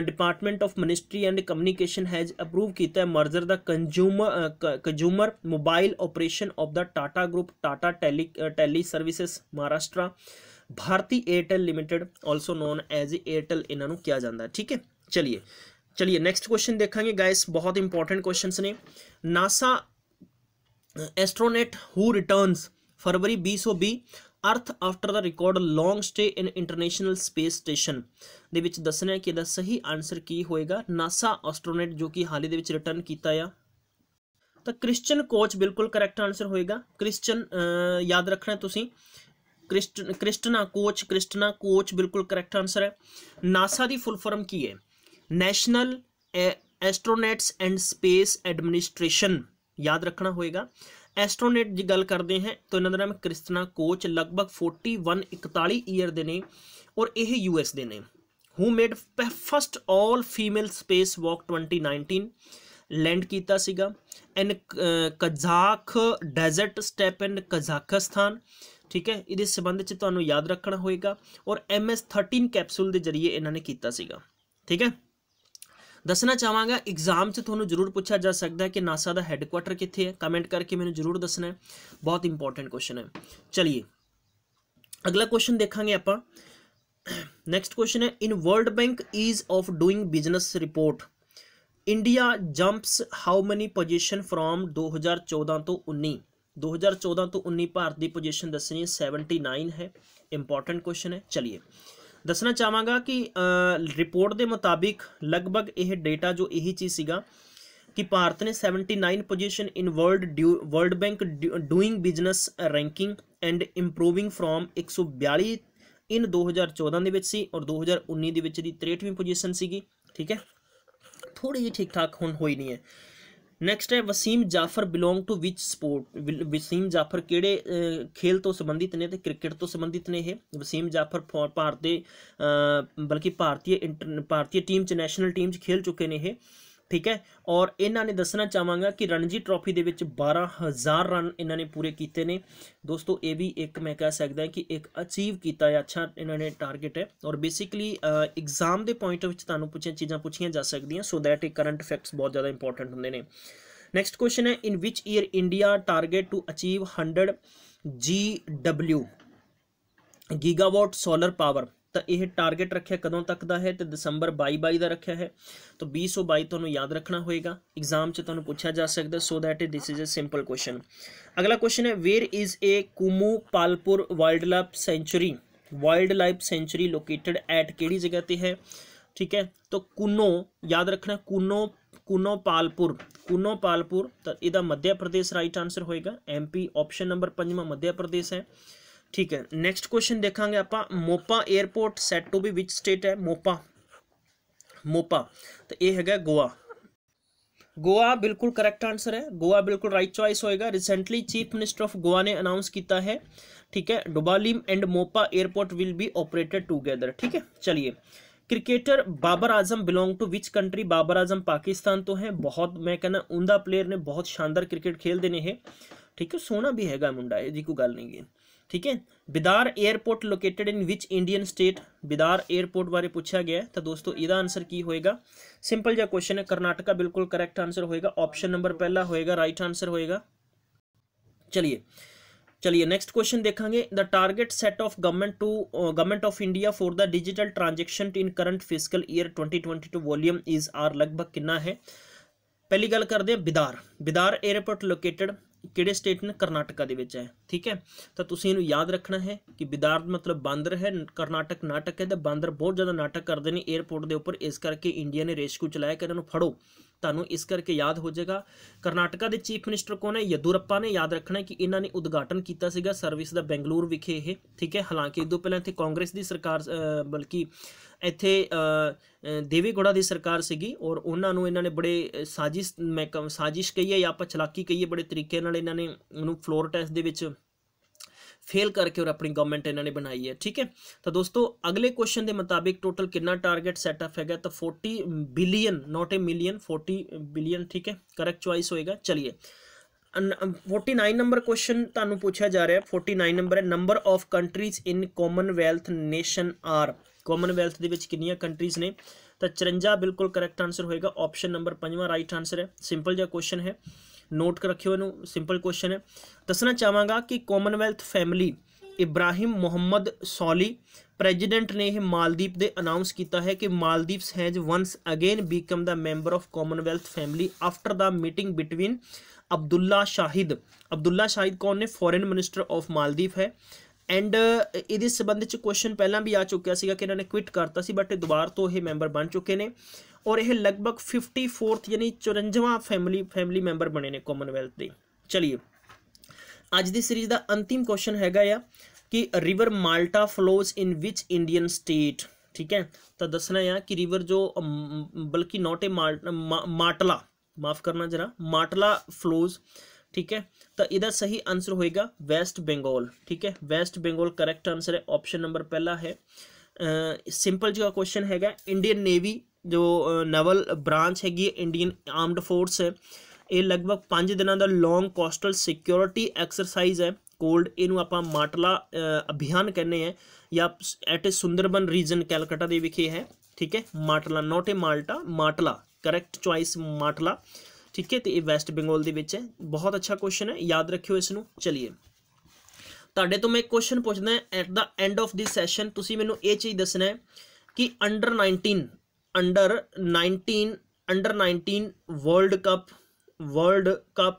department of ministry and communication has approve किया है merger the consumer consumer mobile operation of the Tata group Tata tele tele services Maharashtra Bharti Airtel limited also known as Airtel इन्हों किया जाता है ठीक है चलिए ਚਲਿਏ ਨੈਕਸਟ ਕੁਐਸਚਨ ਦੇਖਾਂਗੇ ਗਾਇਸ ਬਹੁਤ ਇੰਪੋਰਟੈਂਟ ਕੁਐਸਚਨਸ ਨੇ NASA astronaut who returns February 2020 earth after the record long stay in international space station ਦੇ ਵਿੱਚ ਦੱਸਣਾ ਹੈ ਕਿ ਇਹਦਾ ਸਹੀ ਆਨਸਰ ਕੀ ਹੋਏਗਾ ਨਾਸਾ ਐਸਟ੍ਰੋਨੇਟ ਜੋ ਕਿ ਹਾਲੇ ਦੇ ਵਿੱਚ ਰਿਟਰਨ ਕੀਤਾ ਆ ਤਾਂ ਕ੍ਰਿਸਚੀਅਨ ਕੋਚ ਬਿਲਕੁਲ ਕਰੈਕਟ ਆਨਸਰ ਹੋਏਗਾ ਕ੍ਰਿਸਚੀਅਨ ਯਾਦ ਰੱਖਣਾ ਤੁਸੀਂ ਕ੍ਰਿਸਟਨਾ ਕੋਚ ਕ੍ਰਿਸਟਨਾ ਕੋਚ ਬਿਲਕੁਲ ਕਰੈਕਟ ਆਨਸਰ ਹੈ ਨਾਸਾ ਦੀ ਫੁੱਲ ਫਾਰਮ ਕੀ ਹੈ national astronauts and space administration ਯਾਦ ਰੱਖਣਾ ਹੋਏਗਾ ਐਸਟ੍ਰੋਨੈਟ ਦੀ ਗੱਲ ਕਰਦੇ ਹਾਂ ਤਾਂ ਇਹਨਾਂ ਦਾ ਨਾਮ ਕ੍ਰਿਸਟਨਾ ਕੋਚ ਲਗਭਗ 41 41 ਈਅਰ ਦੇ ਨੇ ਔਰ ਇਹ ਯੂਐਸ ਦੇ ਨੇ who made first 올 female space walk 2019 land ਕੀਤਾ ਸੀਗਾ in Kazakh desert steppe and Kazakhstan ਠੀਕ ਹੈ ਇਹਦੇ ਸਬੰਧ ਚ ਤੁਹਾਨੂੰ ਯਾਦ ਰੱਖਣਾ ਹੋਏਗਾ ਔਰ ਐਮਐਸ 13 ਕੈਪਸੂਲ ਦੇ ਜ਼ਰੀਏ ਇਹਨਾਂ ਨੇ ਕੀਤਾ ਸੀਗਾ ਠੀਕ ਹੈ ਦੱਸਣਾ ਚਾਹਾਂਗਾ ਐਗਜ਼ਾਮ 'ਚ ਤੁਹਾਨੂੰ ਜ਼ਰੂਰ ਪੁੱਛਿਆ ਜਾ ਸਕਦਾ ਹੈ ਕਿ ਨਾਸਾ ਦਾ ਹੈੱਡਕੁਆਟਰ ਕਿੱਥੇ ਹੈ ਕਮੈਂਟ ਕਰਕੇ ਮੈਨੂੰ ਜ਼ਰੂਰ ਦੱਸਣਾ ਬਹੁਤ ਇੰਪੋਰਟੈਂਟ ਕੁਐਸਚਨ ਹੈ ਚਲਿਏ ਅਗਲਾ ਕੁਐਸਚਨ ਦੇਖਾਂਗੇ ਆਪਾਂ ਨੈਕਸਟ ਕੁਐਸਚਨ ਹੈ in world bank is of doing business report India jumps how many position from 2014 ਤੋਂ 19 2014 ਤੋਂ 19 ਭਾਰਤ ਦੀ ਪੋਜੀਸ਼ਨ ਦੱਸਣੀ ਹੈ 79 ਹੈ ਇੰਪੋਰਟੈਂਟ ਕੁਐਸਚਨ ਹੈ ਚਲਿਏ ਦੱਸਣਾ ਚਾਹਾਂਗਾ ਕਿ ਰਿਪੋਰਟ ਦੇ ਮੁਤਾਬਿਕ ਲਗਭਗ ਇਹ ਡਾਟਾ ਜੋ ਇਹੀ ਚੀਜ਼ ਸੀਗਾ ਕਿ ਭਾਰਤ ਨੇ 79 position in world world bank doing business ranking and improving from 142 in 2014 ਦੇ ਵਿੱਚ ਸੀ ਔਰ 2019 ਦੇ ਵਿੱਚ ਦੀ 63ਵੀਂ ਪੋਜੀਸ਼ਨ ਸੀਗੀ ਠੀਕ ਹੈ ਥੋੜੀ ਜਿਹੀ ਠੀਕ ਠਾਕ ਹੁਣ ਹੋਈ ਨਹੀਂ ਹੈ नैक्सट है Wasim Jaffer belong to which sport Wasim Jaffer कि खेल तो संबंधित ने क्रिकेट तो संबंधित ने है वसीम जाफर भारत बल्कि भारतीय ਭਾਰਤੀ भारतीय टीम च नैशनल टीम च खेल चुके हैं ਠੀਕ ਹੈ ਔਰ ਇਹਨਾਂ ਨੇ ਦੱਸਣਾ ਚਾਹਾਂਗਾ ਕਿ ਰਣਜੀ ਟਰੋਫੀ ਦੇ ਵਿੱਚ 12000 ਰਨ ਇਹਨਾਂ ਨੇ ਪੂਰੇ ਕੀਤੇ ਨੇ ਦੋਸਤੋ ਇਹ ਵੀ ਇੱਕ ਮੈਂ ਕਹਿ ਸਕਦਾ ਕਿ ਇੱਕ ਅਚੀਵ ਕੀਤਾ ਹੈ ਅੱਛਾ ਇਹਨਾਂ ਨੇ ਟਾਰਗੇਟ ਹੈ ਔਰ ਬੇਸਿਕਲੀ ਐਗਜ਼ਾਮ ਦੇ ਪੁਆਇੰਟ ਵਿੱਚ ਤੁਹਾਨੂੰ ਪੁੱਛੀਆਂ ਚੀਜ਼ਾਂ ਪੁੱਛੀਆਂ ਜਾ ਸਕਦੀਆਂ ਸੋ ਦੈਟ ਇਹ ਕਰੰਟ ਫੈਕਟਸ ਬਹੁਤ ਜ਼ਿਆਦਾ ਇੰਪੋਰਟੈਂਟ ਹੁੰਦੇ ਨੇ ਨੈਕਸਟ ਕੁਐਸਚਨ ਹੈ in which year India target to achieve 100 GW gigawatt solar power ਤਾਂ ਇਹ ਟਾਰਗੇਟ ਰੱਖਿਆ ਕਦੋਂ ਤੱਕ ਦਾ ਹੈ ਤੇ ਦਸੰਬਰ 22 ਦਾ ਰੱਖਿਆ ਹੈ ਤਾਂ 2022 ਤੁਹਾਨੂੰ ਯਾਦ ਰੱਖਣਾ ਹੋਏਗਾ ਐਗਜ਼ਾਮ 'ਚ ਤੁਹਾਨੂੰ ਪੁੱਛਿਆ ਜਾ ਸਕਦਾ so that this is a simple question ਅਗਲਾ ਕੁਐਸਚਨ ਹੈ where is a Kuno Palpur wildlife sanctuary wildlife sanctuary located at ਕਿਹੜੀ ਜਗ੍ਹਾ ਤੇ ਹੈ ਠੀਕ ਹੈ ਤਾਂ ਕੁਨੋ ਯਾਦ ਰੱਖਣਾ ਕੁਨੋ ਕੁਨੋ ਪਾਲਪੁਰ ਕੁਨੋ ਪਾਲਪੁਰ ਤਾਂ ਇਹਦਾ ਮੱਧ ਪ੍ਰਦੇਸ਼ ਰਾਈਟ ਆਨਸਰ ਹੋਏਗਾ MP option number 5 Madhya Pradesh ਹੈ ठीक है नेक्स्ट क्वेश्चन देखा आप Mopa airport set to be which state है मोपा मोपा तो यह है गोवा गोवा बिल्कुल करेक्ट आंसर है गोवा बिल्कुल राइट चॉइस होएगा recently chief minister of Goa ने अनाउंस किया है ठीक है Dabolim and Mopa airport will be operated together ठीक है चलिए cricketer Babar Azam belong to which country Babar Azam Pakistan तो है बहुत मैं कहना उमदा प्लेयर ने बहुत शानदार क्रिकेट खेल देने हैं ठीक है सोना भी हैगा मुंडा ये जी को गल नहीं है ठीक है Bidar airport located in which Indian state Bidar airport बारे पूछा गया है तो दोस्तों इधर आंसर की होएगा सिंपल जहाँ क्वेश्चन है कर्नाटका बिल्कुल करेक्ट आंसर होएगा ऑप्शन नंबर पहला होएगा राइट आंसर होएगा चलिए चलिए नेक्स्ट क्वेश्चन देखेंगे the target set of government to government of India for the digital transaction in current physical year to volume is are लगभग कितना है पहली गल कर दें बिदार बिदार एयरपोर्ट लोकेटेड ਕਿਹੜੇ ਸਟੇਟ ਨੇ ਕਰਨਾਟਕਾ ਦੇ ਵਿੱਚ ਹੈ ਠੀਕ ਹੈ ਤਾਂ ਤੁਸੀਂ ਇਹਨੂੰ ਯਾਦ ਰੱਖਣਾ ਹੈ ਕਿ ਬਿਦਾਰਦ ਮਤਲਬ ਬਾਂਦਰ ਹੈ ਕਰਨਾਟਕ ਨਾਟਕ ਹੈ ਤੇ ਬਾਂਦਰ ਬਹੁਤ ਜ਼ਿਆਦਾ ਨਾਟਕ ਕਰਦੇ ਨੇ 에어ਪੋਰਟ ਦੇ ਉੱਪਰ ਇਸ ਕਰਕੇ ਇੰਡੀਆ ਨੇ ਰੇਸਕਿਊ ਚਲਾਇਆ ਕਿ ਇਹਨਾਂ ਨੂੰ ਫੜੋ ਤੁਹਾਨੂੰ ਇਸ ਕਰਕੇ ਯਾਦ ਹੋ ਜਾਏਗਾ ਕਰਨਾਟਕਾ ਦੇ ਚੀਫ ਮਿਨਿਸਟਰ ਕੋਣ ਹੈ ਯਦੂਰੱਪਾ ਨੇ ਯਾਦ ਰੱਖਣਾ ਕਿ ਇਹਨਾਂ ਨੇ ਉਦਘਾਟਨ ਕੀਤਾ ਸੀਗਾ ਸਰਵਿਸ ਦਾ ਬੈਂਗਲੁਰ ਵਿਖੇ ਇਹ ਠੀਕ ਹੈ ਹਾਲਾਂਕਿ ਇਸ ਤੋਂ ਪਹਿਲਾਂ ਇੱਥੇ ਕਾਂਗਰਸ ਦੀ ਸਰਕਾਰ ਬਲਕਿ ਇੱਥੇ ਦੇਵੀਗੋੜਾ ਦੀ ਸਰਕਾਰ ਸੀਗੀ ਔਰ ਉਹਨਾਂ ਨੂੰ ਇਹਨਾਂ ਨੇ ਬੜੇ ਸਾਜ਼ਿਸ਼ ਮੈਂ ਸਾਜ਼ਿਸ਼ ਕਹੀਏ ਹੈ ਜਾਂ ਆਪਾਂ ਚਲਾਕੀ ਕਹੀਏ ਹੈ ਬੜੇ ਤਰੀਕੇ ਨਾਲ ਇਹਨਾਂ ਨੇ ਉਹਨੂੰ ਫਲੋਰ ਟੈਸਟ ਦੇ ਵਿੱਚ ਫੇਲ ਕਰਕੇ ਔਰ ਆਪਣੀ ਗਵਰਨਮੈਂਟ ਇਹਨਾਂ ਨੇ ਬਣਾਈ ਹੈ ਠੀਕ ਹੈ ਤਾਂ ਦੋਸਤੋ ਅਗਲੇ ਕੁਐਸਚਨ ਦੇ ਮੁਤਾਬਿਕ ਟੋਟਲ ਕਿੰਨਾ ਟਾਰਗੇਟ ਸੈਟ ਅਪ ਹੈਗਾ ਤਾਂ 40 billion not a million 40 billion ਠੀਕ ਹੈ ਕਰੈਕਟ ਚੁਆਇਸ ਹੋਏਗਾ ਚਲਿਏ 49 ਨੰਬਰ ਕੁਐਸਚਨ ਤੁਹਾਨੂੰ ਪੁੱਛਿਆ ਜਾ ਰਿਹਾ 49 ਨੰਬਰ ਹੈ number of countries in Commonwealth nation are Commonwealth ਦੇ ਵਿੱਚ ਕਿੰਨੀਆਂ ਕੰਟਰੀਜ਼ ਨੇ ਤਾਂ 54 ਬਿਲਕੁਲ ਕਰੈਕਟ ਆਨਸਰ ਹੋਏਗਾ ਆਪਸ਼ਨ ਨੰਬਰ 5ਵਾਂ ਰਾਈਟ ਆਨਸਰ ਹੈ ਸਿੰਪਲ ਜਿਹਾ ਕੁਐਸਚਨ ਹੈ ਨੋਟ ਕਰ ਰੱਖਿਓ ਇਹਨੂੰ ਸਿੰਪਲ ਕੁਐਸਚਨ ਹੈ ਦੱਸਣਾ ਚਾਹਾਂਗਾ ਕਿ Commonwealth family Ibrahim Mohamed Solih president ਨੇ ਇਹ ਮਾਲਦੀਪ ਦੇ ਅਨਾਉਂਸ ਕੀਤਾ ਹੈ ਕਿ Maldives has once again become the member of Commonwealth family after the meeting between Abdulla Shahid Abdulla Shahid ਕੌਣ ਨੇ ਫੋਰਨ ਮਿਨਿਸਟਰ ਆਫ ਮਾਲਦੀਵ ਹੈ ਐਂਡ ਇਹਦੇ ਸਬੰਧ ਵਿੱਚ ਕੁਐਸਚਨ ਪਹਿਲਾਂ ਵੀ ਆ ਚੁੱਕਿਆ ਸੀਗਾ ਕਿ ਇਹਨਾਂ ਨੇ ਕੁਇਟ ਕਰਤਾ ਸੀ ਬਟ ਦੁਬਾਰਾ ਤੋਂ ਇਹ ਮੈਂਬਰ ਬਣ ਚੁੱਕੇ ਨੇ और यह लगभग फिफ्टी फोर्थ यानी चौरंजवा फैमिली फैमिली मैंबर बने ने कॉमनवैल्थ के चलिए ਅੱਜ ਦੀ ਸੀਰੀਜ਼ ਦਾ ਅੰਤਿਮ ਕੁਐਸਚਨ ਹੈਗਾ ਆ ਕਿ river Malta flows in which Indian state ਠੀਕ ਹੈ ਤਾਂ ਦੱਸਣਾ ਆ ਕਿ ਰਿਵਰ ਜੋ ਬਲਕਿ ਨੋਟ ਏ ਮਾਟਲਾ ਮਾਫ ਕਰਨਾ ਜਰਾ ਮਾਟਲਾ ਫਲੋਜ਼ ठीक है तो इधर सही आंसर होएगा वैसट बेंगोल ठीक है वैसट बेंगोल करैक्ट आंसर है ऑप्शन नंबर पहला है सिंपल जो क्वेश्चन हैगा इंडियन नेवी ਜੋ ਨਵਲ ਬ੍ਰਾਂਚ ਹੈਗੀ ਇੰਡੀਅਨ ਆਰਮਡ ਫੋਰਸ ਹੈ ਇਹ ਲਗਭਗ 5 ਦਿਨਾਂ ਦਾ ਲੌਂਗ ਕੋਸਟਲ ਸਿਕਿਉਰਿਟੀ ਐਕਸਰਸਾਈਜ਼ ਹੈ ਕੋਲਡ ਇਹਨੂੰ ਆਪਾਂ ਮਾਟਲਾ ਅਭਿਆਨ ਕਹਿੰਦੇ ਆ ਜਾਂ at a Sundarban region Calcutta ਦੇ ਵਿਖੇ ਹੈ ਠੀਕ ਹੈ Matla not a Malta Matla correct choice Matla ਠੀਕ ਹੈ ਤੇ ਇਹ ਵੈਸਟ ਬੰਗਾਲ ਦੇ ਵਿੱਚ ਹੈ ਬਹੁਤ ਅੱਛਾ ਕੁਐਸਚਨ ਹੈ ਯਾਦ ਰੱਖਿਓ ਇਸ ਨੂੰ ਚਲਿਏ ਤੁਹਾਡੇ ਤੋਂ ਮੈਂ ਇੱਕ ਕੁਐਸਚਨ ਪੁੱਛਦਾ at the end of this session ਤੁਸੀਂ ਮੈਨੂੰ ਇਹ ਚੀਜ਼ ਦੱਸਣਾ ਹੈ ਕਿ under 19 under nineteen under nineteen World Cup World Cup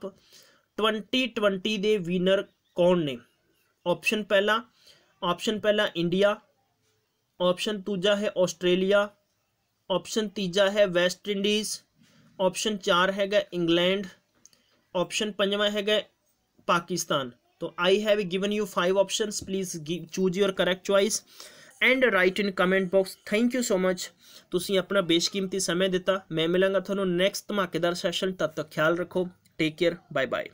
twenty twenty के विनर कौन ने ऑप्शन पहला ऑप्शन पहला इंडिया ऑप्शन दूजा है ऑस्ट्रेलिया ऑप्शन तीजा है वेस्ट इंडीज़ ऑप्शन चार हैगा इंग्लैंड ऑप्शन पंजवा हैगा पाकिस्तान तो I have given you five option please choose your correct choice and write in comment box thank you so much ਤੁਸੀਂ ਆਪਣਾ ਬੇਸ਼ਕੀਮਤੀ ਸਮਾਂ ਦਿੱਤਾ ਮੈਂ ਮਿਲਾਂਗਾ ਤੁਹਾਨੂੰ ਨੈਕਸਟ ਧਮਾਕੇਦਾਰ ਸੈਸ਼ਨ ਤਦ ਤੱਕ ਖਿਆਲ ਰੱਖੋ ਟੇਕ ਕੇਅਰ ਬਾਏ ਬਾਏ